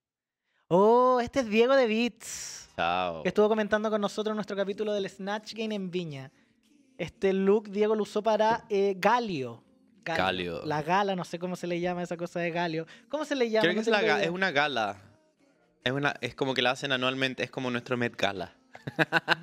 S1: Oh, este es Diego de Beats. Chao. Que estuvo comentando con nosotros nuestro capítulo del Snatch Game en Viña. Este look Diego lo usó para eh, Galio. Galio. La gala, no sé cómo se le llama esa cosa de Galio. ¿Cómo se le llama? Creo que es una
S2: gala. Es, una, es como que la hacen anualmente, es como nuestro Met Gala. [LAUGHS]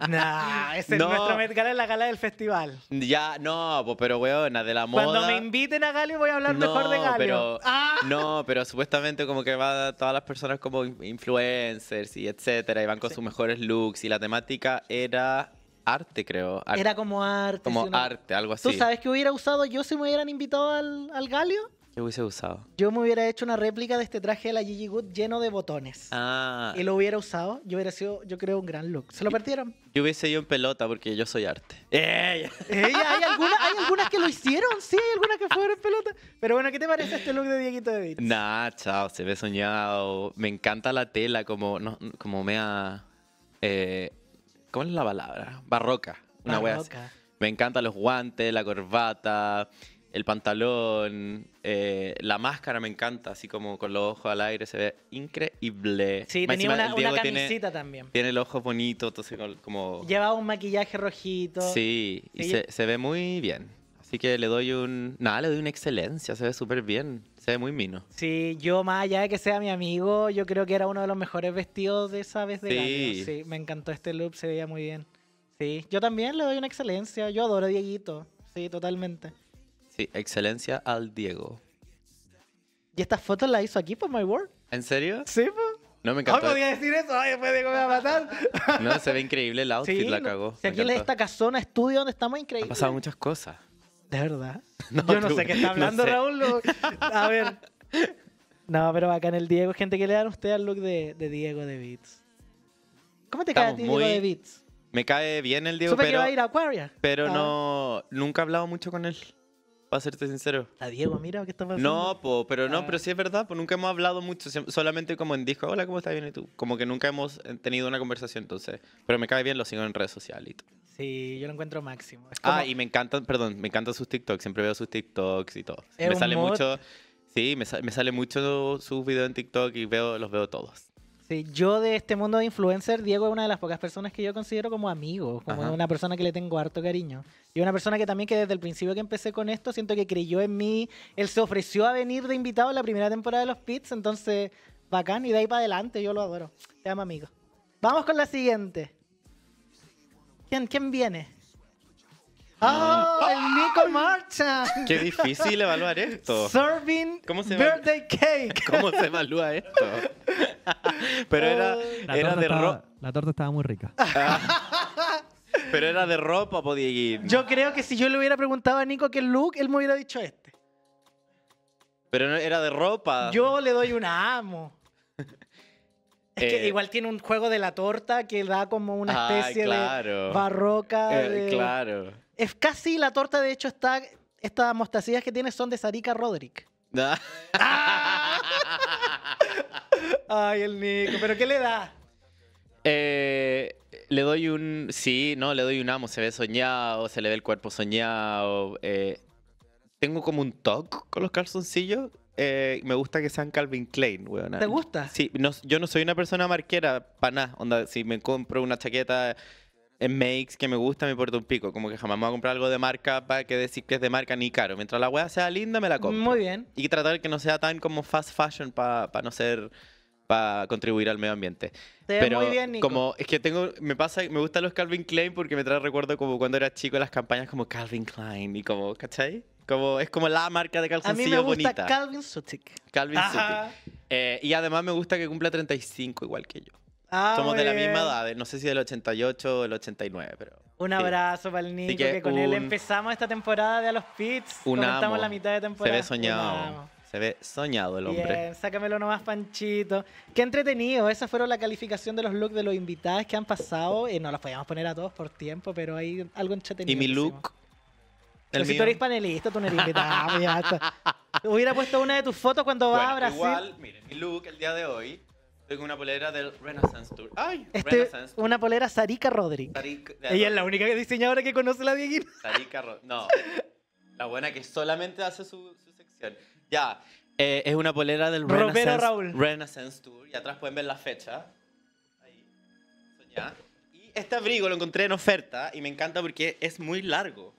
S1: Nah, ese es nuestro Met Gala es la gala del festival.
S2: Ya, no, pero weona, de la moda. Cuando me
S1: inviten a Galio voy a hablar mejor de Galio. Pero, ah.
S2: No, pero supuestamente como que va todas las personas como influencers y etcétera, y van con sus mejores looks. Y la temática era arte, creo. Era
S1: como arte. Como arte, algo así. ¿Tú sabes que hubiera usado yo si me hubieran invitado al, al Galio?
S2: Yo hubiese usado.
S1: Yo me hubiera hecho una réplica de este traje de la Gigi Good lleno de botones.
S2: Ah.
S1: Y lo hubiera usado. Yo hubiera sido, yo creo, un gran look. ¿Se lo perdieron?
S2: Yo hubiese ido en pelota porque yo soy arte. [LAUGHS] ¡Ey!
S1: hay, hay algunas que lo hicieron, sí, hay algunas que fueron en pelota. Pero bueno, ¿qué te parece este look de Dieguito de Beats?
S2: Nah, chao, se me ha soñado. Me encanta la tela, como, como mea. Eh, ¿Cómo es la palabra? Barroca. Una Barroca. Me encantan los guantes, la corbata el pantalón, eh, la máscara me encanta, así como con los ojos al aire, se ve increíble. Sí, tenía una, camisita también. Tiene el ojo bonito, entonces como...
S1: Lleva un maquillaje rojito.
S2: Sí, y se, ve muy bien. Así que le doy un... Nada, le doy una excelencia, se ve súper bien, se ve muy mino.
S1: Sí, yo más allá de que sea mi amigo, yo creo que era uno de los mejores vestidos de esa vez de la Año. Sí, me encantó este look, se veía muy bien. Sí, yo también le doy una excelencia, yo adoro Dieguito, sí, totalmente.
S2: Sí, excelencia al Diego.
S1: ¿Y esta foto la hizo aquí por My World?
S2: ¿En serio? Sí, pues. No me encantó. No ah, podía
S1: decir eso, ay, después pues, Diego me va a matar.
S2: No, se ve increíble el outfit, la cagó. Si aquí en esta
S1: casona estudio donde estamos, increíble. Ha pasado
S2: muchas cosas.
S1: De verdad. [LAUGHS] Yo no sé qué está hablando Raúl. A ver. No, pero acá en el Diego, gente, ¿qué le dan usted al look de, Diego de Beats? ¿Cómo te cae a ti, Diego de Beats?
S2: Me cae bien el Diego, Supe pero... que a ir a Aquaria. Pero ah. no... Nunca he hablado mucho con él para serte sincero.
S1: ¿A Diego, mira qué está pasando?
S2: No, pero no, ah. pero sí es verdad, pues nunca hemos hablado mucho, solamente como en disco, hola, ¿cómo estás? Bien, ¿y tú? Como que nunca hemos eh, tenido una conversación, entonces. Pero me cae bien, lo sigo en redes sociales y todo.
S1: Sí, yo lo encuentro máximo.
S2: Ah, y me encantan, perdón, me encantan sus TikToks, siempre veo sus TikToks y todo. Me sale mucho... Sí, me, me sale mucho sus videos en TikTok y veo, los veo todos
S1: yo de este mundo de influencer, Diego es una de las pocas personas que yo considero como amigo, como una persona que le tengo harto cariño. Y una persona que también que desde el principio que empecé con esto, siento que creyó en mí. Él se ofreció a venir de invitado en la primera temporada de los Pits, entonces bacán. Y de ahí para adelante, yo lo adoro. Te amo, amigo. Vamos con la siguiente. ¿Quién, quién viene? ¡Oh, el Nico Marcha! Qué difícil evaluar esto. Serving
S2: birthday cake. [LAUGHS] ¿Cómo se evalúa esto?
S1: [LAUGHS] Pero era, oh. de ropa. La torta estaba muy rica.
S2: [LAUGHS] pero era de ropa, podía ir.
S1: Yo creo que si yo le hubiera preguntado a Nico qué look, él me hubiera dicho este.
S2: Pero era de ropa.
S1: Yo le doy un amo. Es que eh. igual tiene un juego de la torta que da como una especie de barroca. Eh, claro. Es casi la torta, de hecho, está. Estas mostacillas que tiene son de Sarika Roderick. Ah. [LAUGHS] Ay, el Nico, ¿pero qué le da? Eh,
S2: le doy un. Sí, no, le doy un amo. Se ve soñado, se le ve el cuerpo soñado. Eh, tengo como un toque con los calzoncillos. Eh, me gusta que sean Calvin Klein, weón. ¿Te gusta? Sí, yo no soy una persona marquera, para nada. Onda, si me compro una chaqueta en makes que me gusta me importa un pico. Como que jamás me voy a comprar algo de marca para que decir que es de marca ni caro. Mientras la wea sea linda, me la compro. Muy bien. Y tratar que no sea tan como fast fashion para no ser para contribuir al medio ambiente. Pero bien, como es que tengo me pasa me gustan los Calvin Klein porque me trae recuerdo como cuando era chico las campañas como Calvin Klein y como, ¿cachai? Como, es como la marca de calzoncillo bonita. A mí me gusta
S1: Calvin Sutik.
S2: Calvin Sutik. Eh, y además me gusta que cumpla 35 igual que yo.
S1: Ah, Somos de la misma edad,
S2: no sé si del 88 o del 89, pero...
S1: Un abrazo para el Nico, que, con él empezamos esta temporada de A los Pits. Estamos la mitad de temporada. Se ve soñado.
S2: Se ve soñado el hombre.
S1: sácamelo nomás, Panchito. Qué entretenido. Esa fueron la calificación de los looks de los invitados que han pasado. Eh, no las podíamos poner a todos por tiempo, pero hay algo entretenido. Y mi look... ¿El si tú panelista, tú no eres invitado. [LAUGHS] Hubiera puesto una de tus fotos cuando va a Brasil. Igual,
S2: miren, mi look el día de hoy una polera del Renaissance Tour. ¡Ay! Este, una polera Sarika
S1: Rodríguez. Ella es la única diseñadora que conoce la Dieguina.
S2: Sarika No. [LAUGHS] La buena que solamente hace su, sección. Ya.
S1: Eh, es una polera del Renaissance, Renaissance,
S2: Tour. Y atrás pueden ver la fecha. Ahí. Y este abrigo lo encontré en oferta y me encanta porque es muy largo.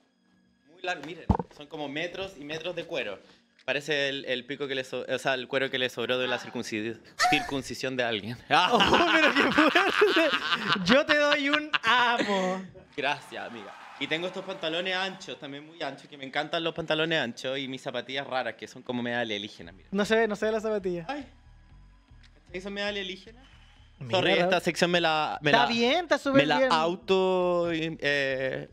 S2: Muy largo. Miren, son como metros y metros de cuero. Parece el, pico que le el cuero que le sobró de la circuncisión, de alguien. [LAUGHS] ¡Oh, pero qué fuerte! Yo te doy un
S1: amo.
S2: Gracias, amiga. Y tengo estos pantalones anchos, también muy anchos, que me encantan los pantalones anchos y mis zapatillas raras, que son como media alienígena, Mira.
S1: No se ve, no se ve la zapatilla. Ay. me media el
S2: esta sección me la. Me está la, bien, está súper Me la auto. Eh,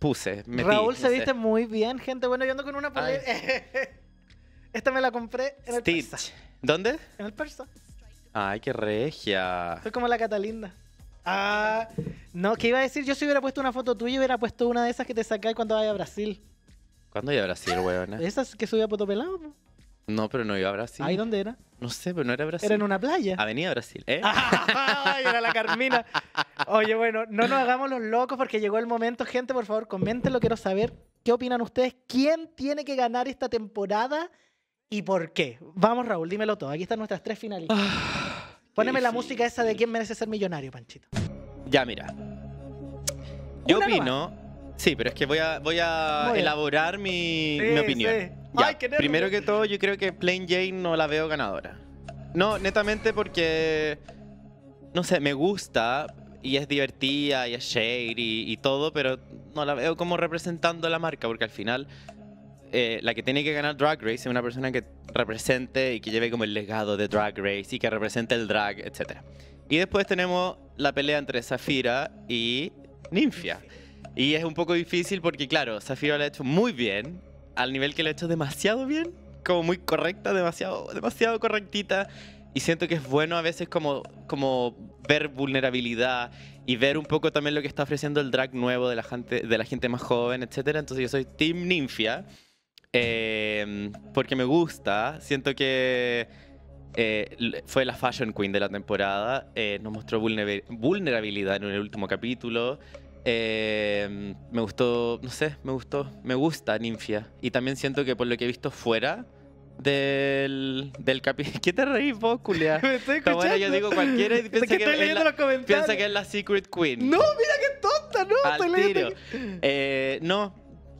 S2: puse. Raúl se viste
S1: muy bien, gente. Bueno, yo ando con una paleta. [LAUGHS] Esta me la compré en
S2: el ¿Dónde? En el Persa. Ay, qué regia.
S1: Soy como la Catalinda. Ah, no, ¿qué iba a decir, yo si hubiera puesto una foto tuya, hubiera puesto una de esas que te sacáis cuando vayas a Brasil.
S2: ¿Cuándo iba a Brasil, weón? [LAUGHS]
S1: ¿Esas que subía a Potopelado?
S2: No, pero no iba a Brasil. ¿Ahí dónde era? No sé, pero no era Brasil. Era en una playa. Avenida Brasil, ¿eh? [LAUGHS]
S1: era la Carmina. Oye, bueno, no nos hagamos los locos porque llegó el momento. Gente, por favor, comenten, quiero saber. ¿Qué opinan ustedes? ¿Quién tiene que ganar esta temporada y por qué. Vamos, Raúl, dímelo todo. Aquí están nuestras tres finalistas. Ah, Póneme la música esa de quién merece ser millonario, Panchito.
S2: Ya, mira. Yo opino. Sí, pero es que voy a, voy a elaborar mi, opinión. primero que todo, yo creo que Plain Jane no la veo ganadora. No, netamente porque. No sé, me gusta y es divertida y es shade y, todo, pero no la veo como representando la marca porque al final eh, la que tiene que ganar Drag Race es una persona que represente y que lleve como el legado de Drag Race y que represente el drag, etc. Y después tenemos la pelea entre Zafira y Ninfia. Y es un poco difícil porque, claro, Zafira lo ha hecho muy bien, al nivel que lo ha hecho demasiado bien, como muy correcta, demasiado, demasiado correctita. Y siento que es bueno a veces como, ver vulnerabilidad y ver un poco también lo que está ofreciendo el drag nuevo de la gente, de la gente más joven, etc. Entonces yo soy Team Ninfia eh, porque me gusta. Siento que eh, fue la Fashion Queen de la temporada. Eh, nos mostró vulnerabilidad en el último capítulo. Em, me gustó, no sé, me gustó. Me gusta Ninfia. Y también siento que por lo que he visto fuera del, del capítulo. [LAUGHS] ¿Qué te reís vos, culia?
S1: [LAUGHS] Me estoy escuchando. yo digo cualquiera y piensa, que, es la,
S2: que es la Secret Queen. No,
S1: mira qué tonta, no. te tiro.
S2: Eh, no,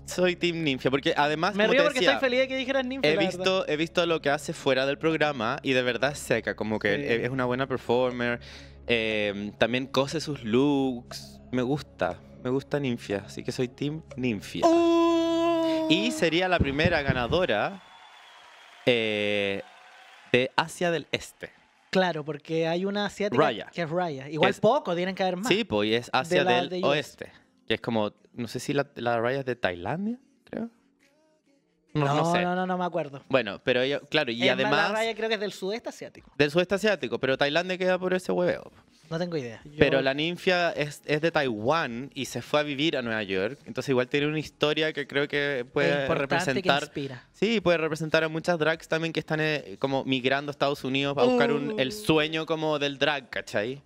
S2: soy Team Ninfia, porque además. Me como porque estoy feliz
S1: de que dijeran Ninfia. He visto,
S2: he visto lo que hace fuera del programa y de verdad seca, como que es una buena performer. Em, también cose sus looks. Me gusta, me gusta Ninfia, así que soy Team Ninfia. ¡Oh! Y sería la primera ganadora eh, de Asia del Este.
S1: Claro, porque hay una asiática que es Raya. Igual poco, tienen que haber más. Sí, pues
S2: es Asia del Oeste, que es como no sé si la, Raya es de Tailandia, creo.
S1: No, no, no, no, no, me acuerdo.
S2: Bueno, pero ella, claro,
S1: y además. la Raya creo que es del sudeste asiático.
S2: Del sudeste asiático, pero Tailandia queda por ese huevo.
S1: No tengo idea. Pero
S2: la ninfia es, de Taiwán y se fue a vivir a Nueva York. Entonces igual tiene una historia que creo que puede representar. Sí, puede representar a muchas drags también que están eh, como migrando a Estados Unidos para buscar el uh. sueño como del drag, ¿cachai?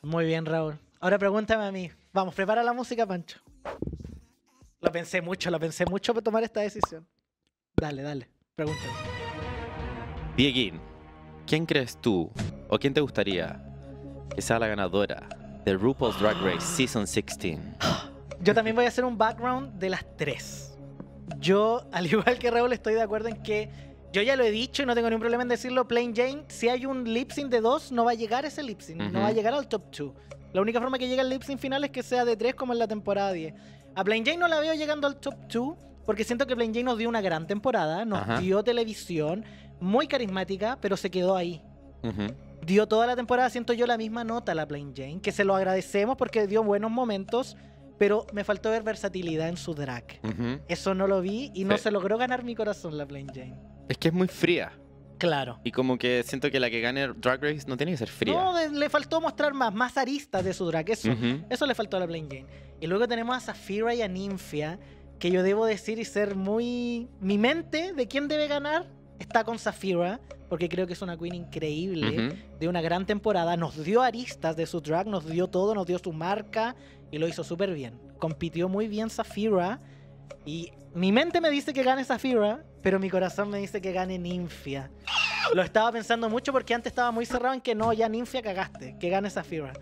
S1: Muy bien, Raúl. Ahora pregúntame a mí. Vamos, prepara la música, Pancho. Lo pensé mucho, lo pensé mucho para tomar esta decisión. Dale, dale, pregúntame.
S2: Dieguín, ¿quién crees tú o quién te gustaría que sea la ganadora de RuPaul's Drag Race Season 16?
S1: [GASPS] Yo también voy a hacer un background de las tres. Yo, al igual que Raúl, estoy de acuerdo en que yo ya lo he dicho y no tengo ningún problema en decirlo, Plain Jane, si hay un lip sync de dos, no va a llegar ese lip sync, no va a llegar al top 2. La única forma que llegue al lip sync final es que sea de tres como en la temporada 10. A Plain Jane no la veo llegando al top 2 porque siento que Plain Jane nos dio una gran temporada, nos dio televisión, muy carismática, pero se quedó ahí. Dio toda la temporada, siento yo, la misma nota la Plain Jane, que se lo agradecemos porque dio buenos momentos, pero me faltó ver versatilidad en su drag. Eso no lo vi y no se logró ganar mi corazón la Plain Jane.
S2: Es que es muy fría. Claro. Y como que siento que la que gane Drag Race no tiene que ser fría.
S1: No, le faltó mostrar más, más aristas de su drag. Eso, eso le faltó a la Plain Jane. Y luego tenemos a Zafira y a Ninfia, que yo debo decir y ser muy. Mi mente de quién debe ganar está con Zafira, porque creo que es una queen increíble, de una gran temporada. Nos dio aristas de su drag, nos dio todo, nos dio su marca y lo hizo súper bien. Compitió muy bien Zafira y mi mente me dice que gane Zafira, pero mi corazón me dice que gane Ninfia. Lo estaba pensando mucho porque antes estaba muy cerrado en que no, ya Ninfia cagaste, que gane Zafira.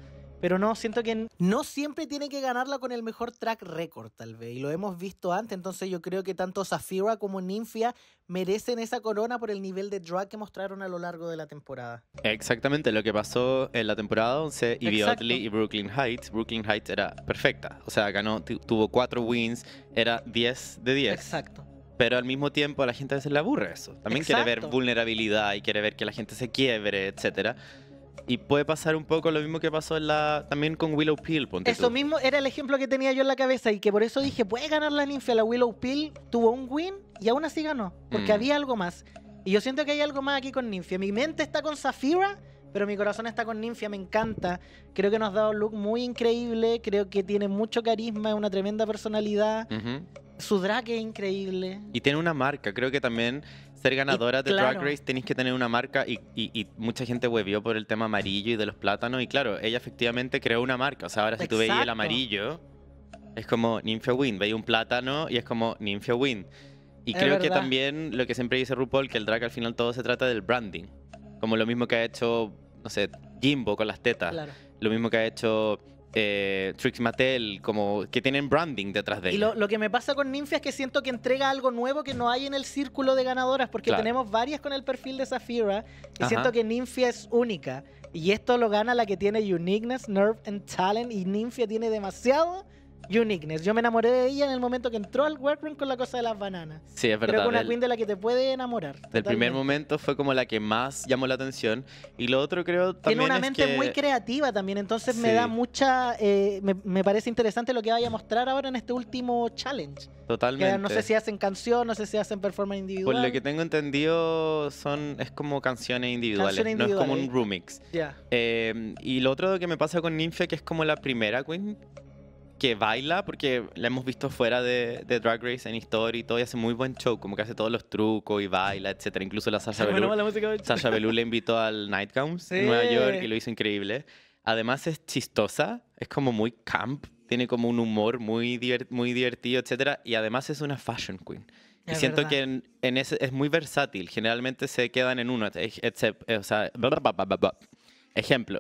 S1: Pero no, siento que no siempre tiene que ganarla con el mejor track record, tal vez. Y lo hemos visto antes, entonces yo creo que tanto Zafira como Ninfia merecen esa corona por el nivel de drag que mostraron a lo largo de la temporada.
S2: Exactamente, lo que pasó en la temporada 11 y y Brooklyn Heights. Brooklyn Heights era perfecta, o sea, ganó, tuvo cuatro wins, era 10 de 10. Exacto pero al mismo tiempo a la gente a veces le aburre eso. También quiere ver vulnerabilidad y quiere ver que la gente se quiebre, etcétera. Y puede pasar un poco lo mismo que pasó en la, también con Willow Peel. Ponte eso
S1: mismo era el ejemplo que tenía yo en la cabeza y que por eso dije, puede ganar la ninfa. La Willow Peel tuvo un win y aún así ganó, porque mm. había algo más. Y yo siento que hay algo más aquí con ninfa. Mi mente está con Zafira, pero mi corazón está con Ninfia, me encanta. Creo que nos ha dado un look muy increíble, creo que tiene mucho carisma, una tremenda personalidad. Su drag es increíble.
S2: Y tiene una marca, creo que también ser ganadora de Drag Race tenéis que tener una marca y, mucha gente huevió por el tema amarillo y de los plátanos y claro, ella efectivamente creó una marca. O sea, ahora si tú veis el amarillo, es como Ninfia Win, veis un plátano y es como Ninfia Win. Y creo que también lo que siempre dice RuPaul, que el drag al final todo se trata del branding. Como lo mismo que ha hecho, no sé, Jimbo con las tetas. Lo mismo que ha hecho eh, Trix Mattel, como que tienen branding detrás de ella.
S1: Y lo, que me pasa con Ninfia es que siento que entrega algo nuevo que no hay en el círculo de ganadoras, porque tenemos varias con el perfil de Zafira, y siento que Ninfia es única. Y esto lo gana la que tiene uniqueness, nerve and talent, y Ninfia tiene demasiado Uniqueness. Yo me enamoré de ella en el momento que entró al workroom con la cosa de las bananas.
S2: Sí, es verdad. Creo que una queen
S1: de la que te puede enamorar. Del primer
S2: momento fue como la que más llamó la atención. Y lo otro creo también. Tiene una mente muy
S1: creativa también, entonces me da mucha. Eh, me, parece interesante lo que vaya a mostrar ahora en este último challenge.
S2: Totalmente. no sé si
S1: hacen canción, no sé si hacen performance individual. Por lo que
S2: tengo entendido, son es como canciones individuales, no es como un remix. Ya. Eh, y lo otro que me pasa con Ninfe, que es como la primera queen que baila, porque la hemos visto fuera de, Drag Race en historia y todo, y hace muy buen show, como que hace todos los trucos y baila, etcétera. Incluso la Sasha Belú. Sasha le invitó al Nightgown en Nueva York y lo hizo increíble. Además es chistosa, es como muy camp, tiene como un humor muy, muy divertido, etcétera. Y además es una fashion queen. y siento que en, ese, es muy versátil. Generalmente se quedan en uno. Except, Ejemplo.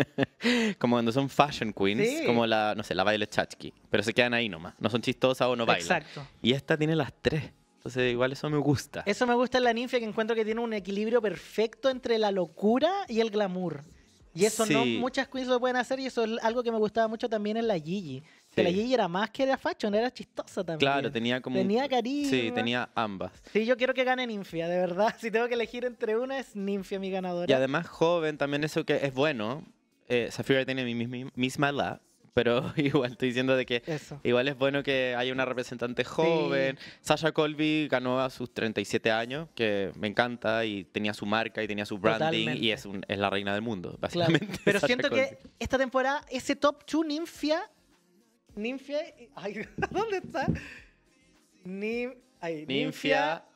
S2: [LAUGHS] como cuando son fashion queens, como la, no sé, la baile Chachki. Pero se quedan ahí nomás. No son chistosas o no bailan. Exacto. Y esta tiene las tres. Entonces, igual eso me gusta.
S1: Eso me gusta en la ninfa que encuentro que tiene un equilibrio perfecto entre la locura y el glamour.
S2: Y eso no muchas
S1: queens lo pueden hacer, y eso es algo que me gustaba mucho también en la Gigi la Gigi era más que era fashion, era chistosa también. Claro, tenía como. Tenía cariño. Sí, tenía ambas. Sí, yo quiero que gane Ninfia, de verdad. [LAUGHS] Si tengo que elegir entre una, es Ninfia mi ganadora. Y
S2: además, joven, también eso que es bueno. Eh, tiene mi misma la pero [LAUGHS] igual estoy diciendo de que eso. igual es bueno que haya una representante joven. Sasha Colby ganó a sus 37 años, que me encanta, y tenía su marca y tenía su branding, y es, es la reina del mundo, básicamente. [LAUGHS] Pero siento que
S1: esta temporada, ese top 2 Ninfia Ninfia. Y, ay, [LAUGHS] ¿dónde está?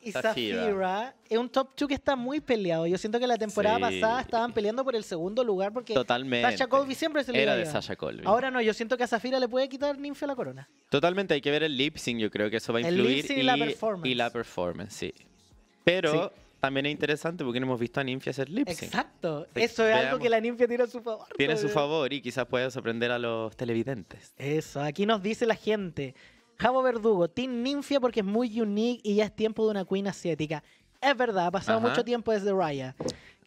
S1: y Zafira. Es un top 2 que está muy peleado. Yo siento que la temporada pasada estaban peleando por el segundo lugar porque Totalmente. Sasha Colby siempre el le Era de Sasha Colby. Ahora no, yo siento que a Zafira le puede quitar Ninfia la corona.
S2: Totalmente, hay que ver el lip sync. Yo creo que eso va a influir. El lip -sync y, la performance. Y la performance, sí. Pero también es interesante porque no hemos visto a Ninfia hacer lip Exacto.
S1: Eso es algo que la Ninfia tiene a su favor. Tiene a su favor
S2: y quizás pueda sorprender a los televidentes.
S1: Eso, aquí nos dice la gente. Javo Verdugo, Team Ninfia porque es muy unique y ya es tiempo de una queen asiática. Es verdad, ha pasado mucho tiempo desde Raya.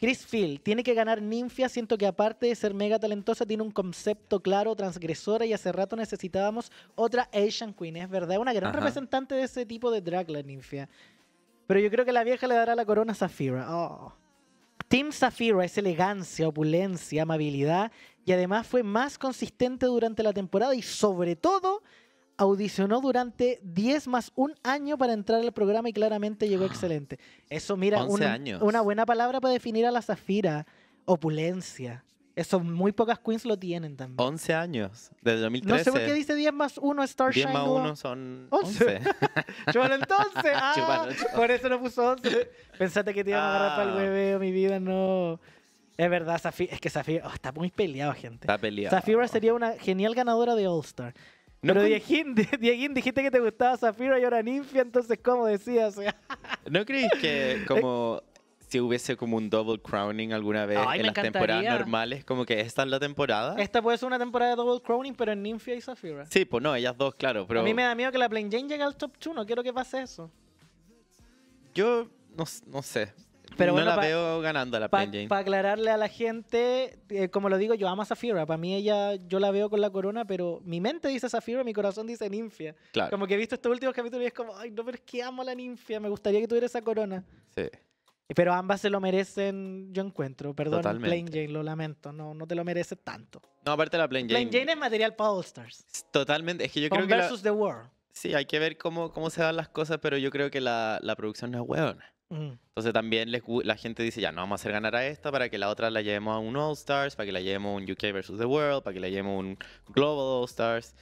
S1: Chris Phil, tiene que ganar Ninfia. Siento que aparte de ser mega talentosa, tiene un concepto claro, transgresora y hace rato necesitábamos otra Asian Queen. Es verdad, una gran representante de ese tipo de drag, la Ninfia. Pero yo creo que la vieja le dará la corona a Zafira. Oh. Team Zafira es elegancia, opulencia, amabilidad y además fue más consistente durante la temporada y sobre todo audicionó durante 10 más un año para entrar al programa y claramente llegó [GASPS] excelente. Eso, mira, una buena palabra para definir a la Zafira, opulencia. Eso muy pocas queens lo tienen también.
S2: 11 años, desde 2013. No sé por qué dice
S1: 10 más 1 Starshine. 10 más 1
S2: son 11. 11. [LAUGHS]
S1: entonces. [LAUGHS] Ah, por eso no puso 11. Pensate que te iban a agarrar para el o mi vida, no. Es verdad, Zafira, es que Zafira oh, está muy peleado, gente. Está peleado. Zafira sería una genial ganadora de All-Star. No Pero con... [LAUGHS] Dieguín, dijiste que te gustaba Safira y ahora Ninfia, entonces, ¿cómo decías?
S2: ¿No crees que como si este hubiese como un double crowning alguna vez en las temporadas normales, como que esta es la temporada. Esta
S1: puede ser una temporada de double crowning, pero en Ninfia y Zafira.
S2: Sí, pues no, ellas dos, claro. Pero... A mí me
S1: da miedo que la Plain Jane llegue al top 2, no quiero que pase eso.
S2: Yo no, no sé. Pero no la veo ganando a la Para
S1: aclararle a la gente, eh, como lo digo, yo amo a Zafira. Para mí ella, yo la veo con la corona, pero mi mente dice Zafira, mi corazón dice Ninfia. Claro. Como que he visto estos últimos capítulos y es como, ay, no, pero es que amo a la Ninfia, me gustaría que tuviera esa corona. Sí. Pero ambas se lo merecen, yo encuentro. Perdón, Plain Jane, lo lamento. No, no te lo mereces tanto.
S2: No, aparte la Plain Jane. Plain Jane
S1: es material para All Stars.
S2: Totalmente. Es que yo creo que. Versus The World. Sí, hay que ver cómo, cómo se dan las cosas, pero yo creo que la, producción no es huevona. Mm. Entonces también la gente dice, ya, no vamos a hacer ganar a esta para que la otra la llevemos a un All Stars, para que la llevemos a un UK versus The World, para que la llevemos a un Global All Stars.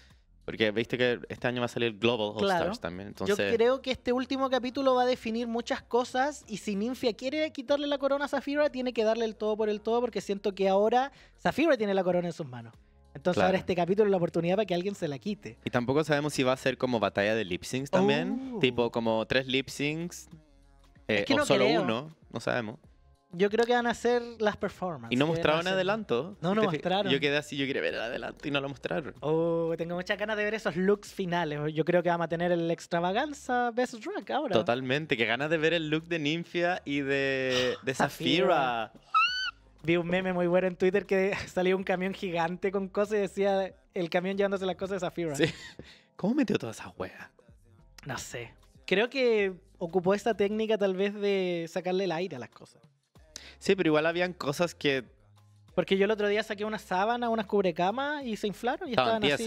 S2: Porque viste que este año va a salir Global All Stars también. Entonces... Yo
S1: creo que este último capítulo va a definir muchas cosas y si Ninfia quiere quitarle la corona a Zafira, tiene que darle el todo por el todo porque siento que ahora Zafira tiene la corona en sus manos. Entonces ahora este capítulo es la oportunidad para que alguien se la quite.
S2: Y tampoco sabemos si va a ser como batalla de lip syncs también. Oh. Tipo como tres lip syncs eh, o solo uno. No sabemos
S1: yo creo que van a hacer las performances. Y no mostraron adelanto.
S2: No, no mostraron. Yo quedé así, yo quería ver el adelanto y no lo mostraron.
S1: Oh, tengo muchas ganas de ver esos looks finales. Yo creo que vamos a tener el extravaganza Best Drag ahora.
S2: Totalmente, que ganas de ver el look de Ninfia y de, [GASPS] de Zafira.
S1: Vi un meme muy bueno en Twitter que [LAUGHS] salió un camión gigante con cosas y decía el camión llevándose las cosas de Zafira. Sí. [LAUGHS] ¿Cómo metió toda esa wea? No sé. Creo que ocupó esta técnica tal vez de sacarle el aire a las cosas.
S2: Sí, pero igual habían cosas
S1: que. Porque yo el otro día saqué una sábana, unas cubrecamas y se inflaron y estaban así.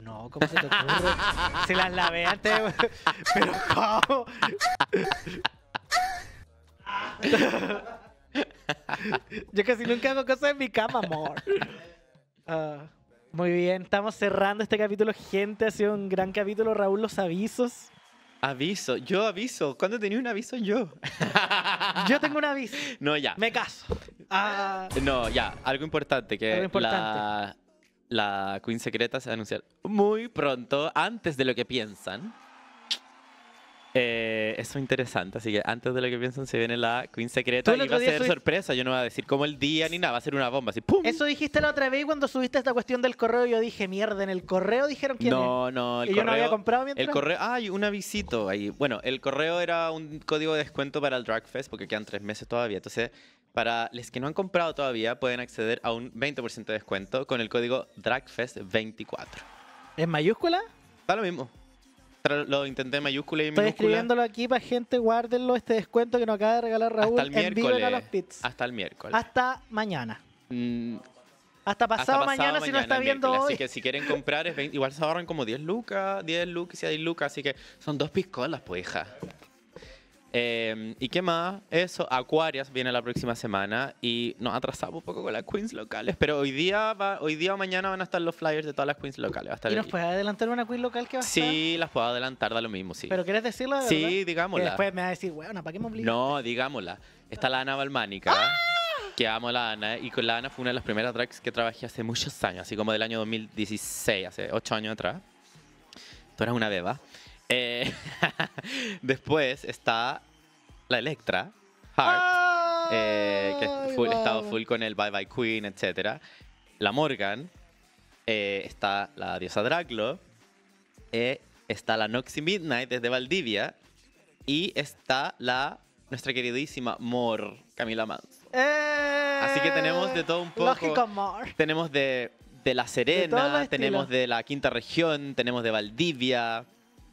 S1: No, ¿cómo se te ocurre? se [LAUGHS] las lavé antes. pero [LAUGHS] Yo casi nunca hago cosas en mi cama, amor. Ah, muy bien, estamos cerrando este capítulo, gente. Ha sido un gran capítulo, Raúl, los avisos.
S2: Aviso, yo aviso. ¿Cuándo tenía un aviso yo?
S1: [LAUGHS] yo tengo un aviso. No, ya. Me caso. Ah. No,
S2: ya. Algo importante que Algo importante. La, la Queen Secreta se va a anunciar muy pronto, antes de lo que piensan. Eh, eso es interesante, así que antes de lo que piensan se viene la Queen Secreta y va a ser sorpresa, yo no voy a decir como el día ni nada, va a ser una bomba,
S1: Eso dijiste la otra vez cuando subiste esta cuestión del correo, yo dije, mierda, en el correo dijeron que... No,
S2: no, el Yo no había comprado mientras... El correo, ah, hay un avisito ahí. Bueno, el correo era un código de descuento para el Drag Fest, porque quedan tres meses todavía, entonces para los que no han comprado todavía pueden acceder a un 20% de descuento con el código DRAGFEST24.
S1: ¿En mayúscula? Está lo mismo
S2: lo intenté mayúscula y minúscula. Estoy
S1: aquí para gente, guárdenlo, este descuento que nos acaba de regalar Raúl hasta el en
S2: Hasta el miércoles.
S1: Hasta mañana. Mm, hasta, pasado mañana, si no está viendo hoy. Así que
S2: si quieren comprar, igual se ahorran como 10 lucas, 10 lucas y 10 lucas. Así que son dos piscolas, pues, hija. Em, ¿Y qué más? Eso, Aquarias viene la próxima semana y nos atrasamos un poco con las queens locales, pero hoy día hoy día o mañana van a estar los flyers de todas las queens locales. ¿Y nos
S1: puede adelantar una queen local que va a estar? Sí,
S2: las puedo adelantar, da lo mismo, sí. ¿Pero
S1: quieres decirlo? De sí, digámosla. después me va a decir, bueno, ¿para qué me obligas? No,
S2: digámosla. Está la Ana Balmánica. ¡Ah! que amo a la Ana. Y con la Ana fue una de las primeras tracks que trabajé hace muchos años, así como del año 2016, hace 8 años atrás. Tú eras una beba. Eh, [LAUGHS] después está la Electra, Heart, eh, que ha estado full con el Bye Bye Queen, etc. La Morgan, eh, está la diosa Draclo, está la Noxy Midnight desde Valdivia y está la nuestra queridísima Mor, Camila Manso.
S1: Así que tenemos
S2: de todo un poco. Lógico, Tenemos de, La Serena, tenemos de la Quinta Región, tenemos de Valdivia.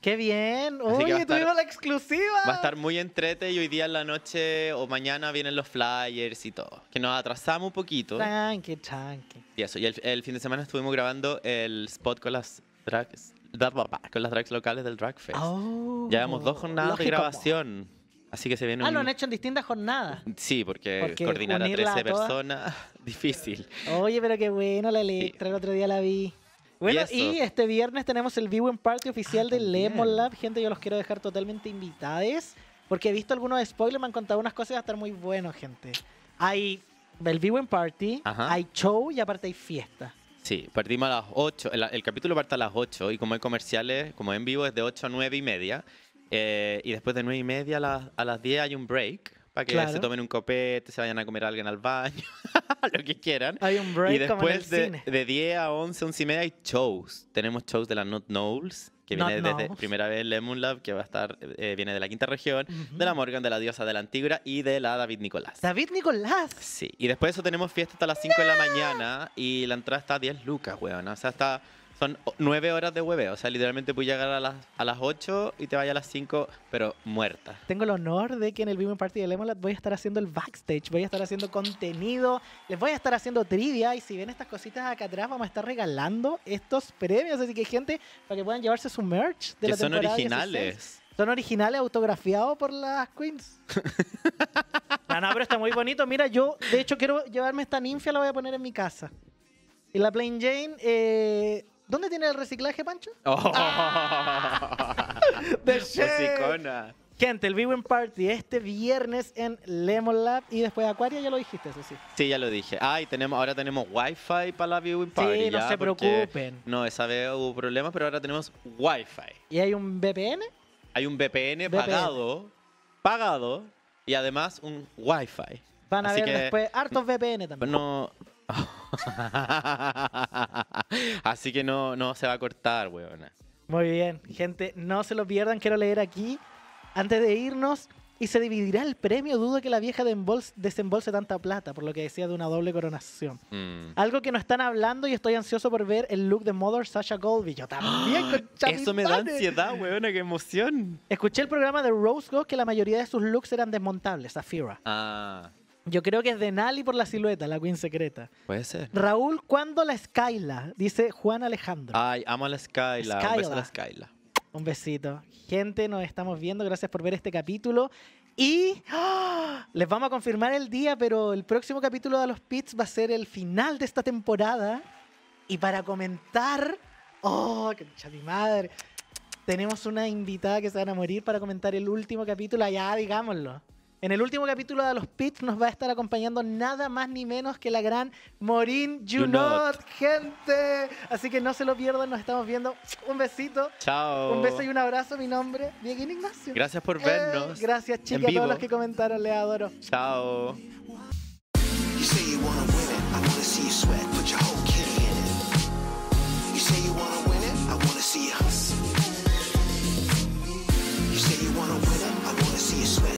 S1: ¡Qué bien! ¡Uy, tuvimos la exclusiva! Va a estar
S2: muy entrete y hoy día en la noche o mañana vienen los flyers y todo. Que nos atrasamos un poquito.
S1: Tranqui, tranqui.
S2: Y eso, y el, fin de semana estuvimos grabando el spot con las drags, con las drags locales del Drag oh, ya llevamos dos jornadas de grabación. Así que se viene. Ah, lo han
S1: hecho en distintas jornadas.
S2: Sí, porque, coordinar a 13 personas, [LAUGHS] difícil.
S1: Oye, pero qué bueno la letra, el otro día la vi. Bueno, y, este viernes tenemos el en party oficial ah, de Lemon Lab. Gente, yo los quiero dejar totalmente invitados. Porque he visto algunos spoilers, me han contado unas cosas y va a estar muy bueno, gente. Hay el en party, hay show y aparte hay fiesta.
S2: Sí, partimos a las 8. El, capítulo parte a las 8 y como hay comerciales, como en vivo, es de 8 a 9 y media. Eh, y después de 9 y media a las, a las 10 hay un break para que se tomen un copete, se vayan a comer a alguien al baño, [LAUGHS] lo que quieran. Hay un break y después de, de 10 a 11, 11 y media hay shows. Tenemos shows de la Not Knowles, que viene desde primera vez Lemon lab que va a estar, eh, viene de la quinta región, de la Morgan, de la diosa de la Antigua y de la David Nicolás.
S1: David Nicolás. Sí,
S2: y después de eso tenemos fiesta hasta las 5 de la mañana y la entrada está a 10 lucas, weón. O sea, está son nueve horas de hueveo. O sea, literalmente puedes llegar a las, a las 8 y te vaya a las cinco, pero muerta.
S1: Tengo el honor de que en el Vivo Party de Lemolat voy a estar haciendo el backstage, voy a estar haciendo contenido, les voy a estar haciendo trivia. Y si ven estas cositas acá atrás, vamos a estar regalando estos premios. Así que, gente, para que puedan llevarse su merch de la la son originales. Son originales autografiados por las queens. [LAUGHS] no, no, pero está muy bonito. Mira, yo de hecho quiero llevarme esta ninfia, la voy a poner en mi casa. Y la Plain Jane, eh, ¿Dónde tiene el reciclaje, Pancho? [LAUGHS] Oh. [LAUGHS] The Gente, el Viewing Party este viernes en Lemon Lab y después Acuaria, ya lo dijiste, eso sí.
S2: Sí, ya lo dije. Ah, y tenemos, ahora tenemos Wi-Fi para la Viewing Party. Sí, no se preocupen. No, esa vez hubo problemas, pero ahora tenemos Wi-Fi.
S1: ¿Y hay un VPN?
S2: Hay un VPN, pagado, pagado y además un Wi-Fi. Van a ver que, después
S1: hartos VPN también.
S2: No, [LAUGHS] Así que no, no se va a cortar, weón.
S1: Muy bien, gente, no se lo pierdan, quiero leer aquí. Antes de irnos, y se dividirá el premio. Dudo que la vieja desembolse, tanta plata, por lo que decía de una doble coronación. Mm. Algo que no están hablando y estoy ansioso por ver el look de Mother Sasha Goldby Yo también [GASPS] Eso me da ansiedad,
S2: weón. qué emoción.
S1: Escuché el programa de Rose Gold que la mayoría de sus looks eran desmontables, Zafira. Ah. Yo creo que es de Nali por la silueta, la Queen secreta. Puede ser. Raúl, ¿cuándo la Skyla? Dice Juan Alejandro.
S2: Ay, amo la Skyla. Skyla. Un Skyla.
S1: Un besito. Gente, nos estamos viendo. Gracias por ver este capítulo. Y ¡ah! les vamos a confirmar el día, pero el próximo capítulo de los Pits va a ser el final de esta temporada. Y para comentar. ¡Oh, qué mi madre! Tenemos una invitada que se van a morir para comentar el último capítulo. Ya, digámoslo. En el último capítulo de Los Pits nos va a estar acompañando nada más ni menos que la gran Morin Junot, gente. Así que no se lo pierdan, nos estamos viendo. Un besito. Chao. Un beso y un abrazo. Mi nombre, Diego Ignacio. Gracias por vernos. Eh, gracias, chicas, a todos los que comentaron. le adoro.
S2: Chao.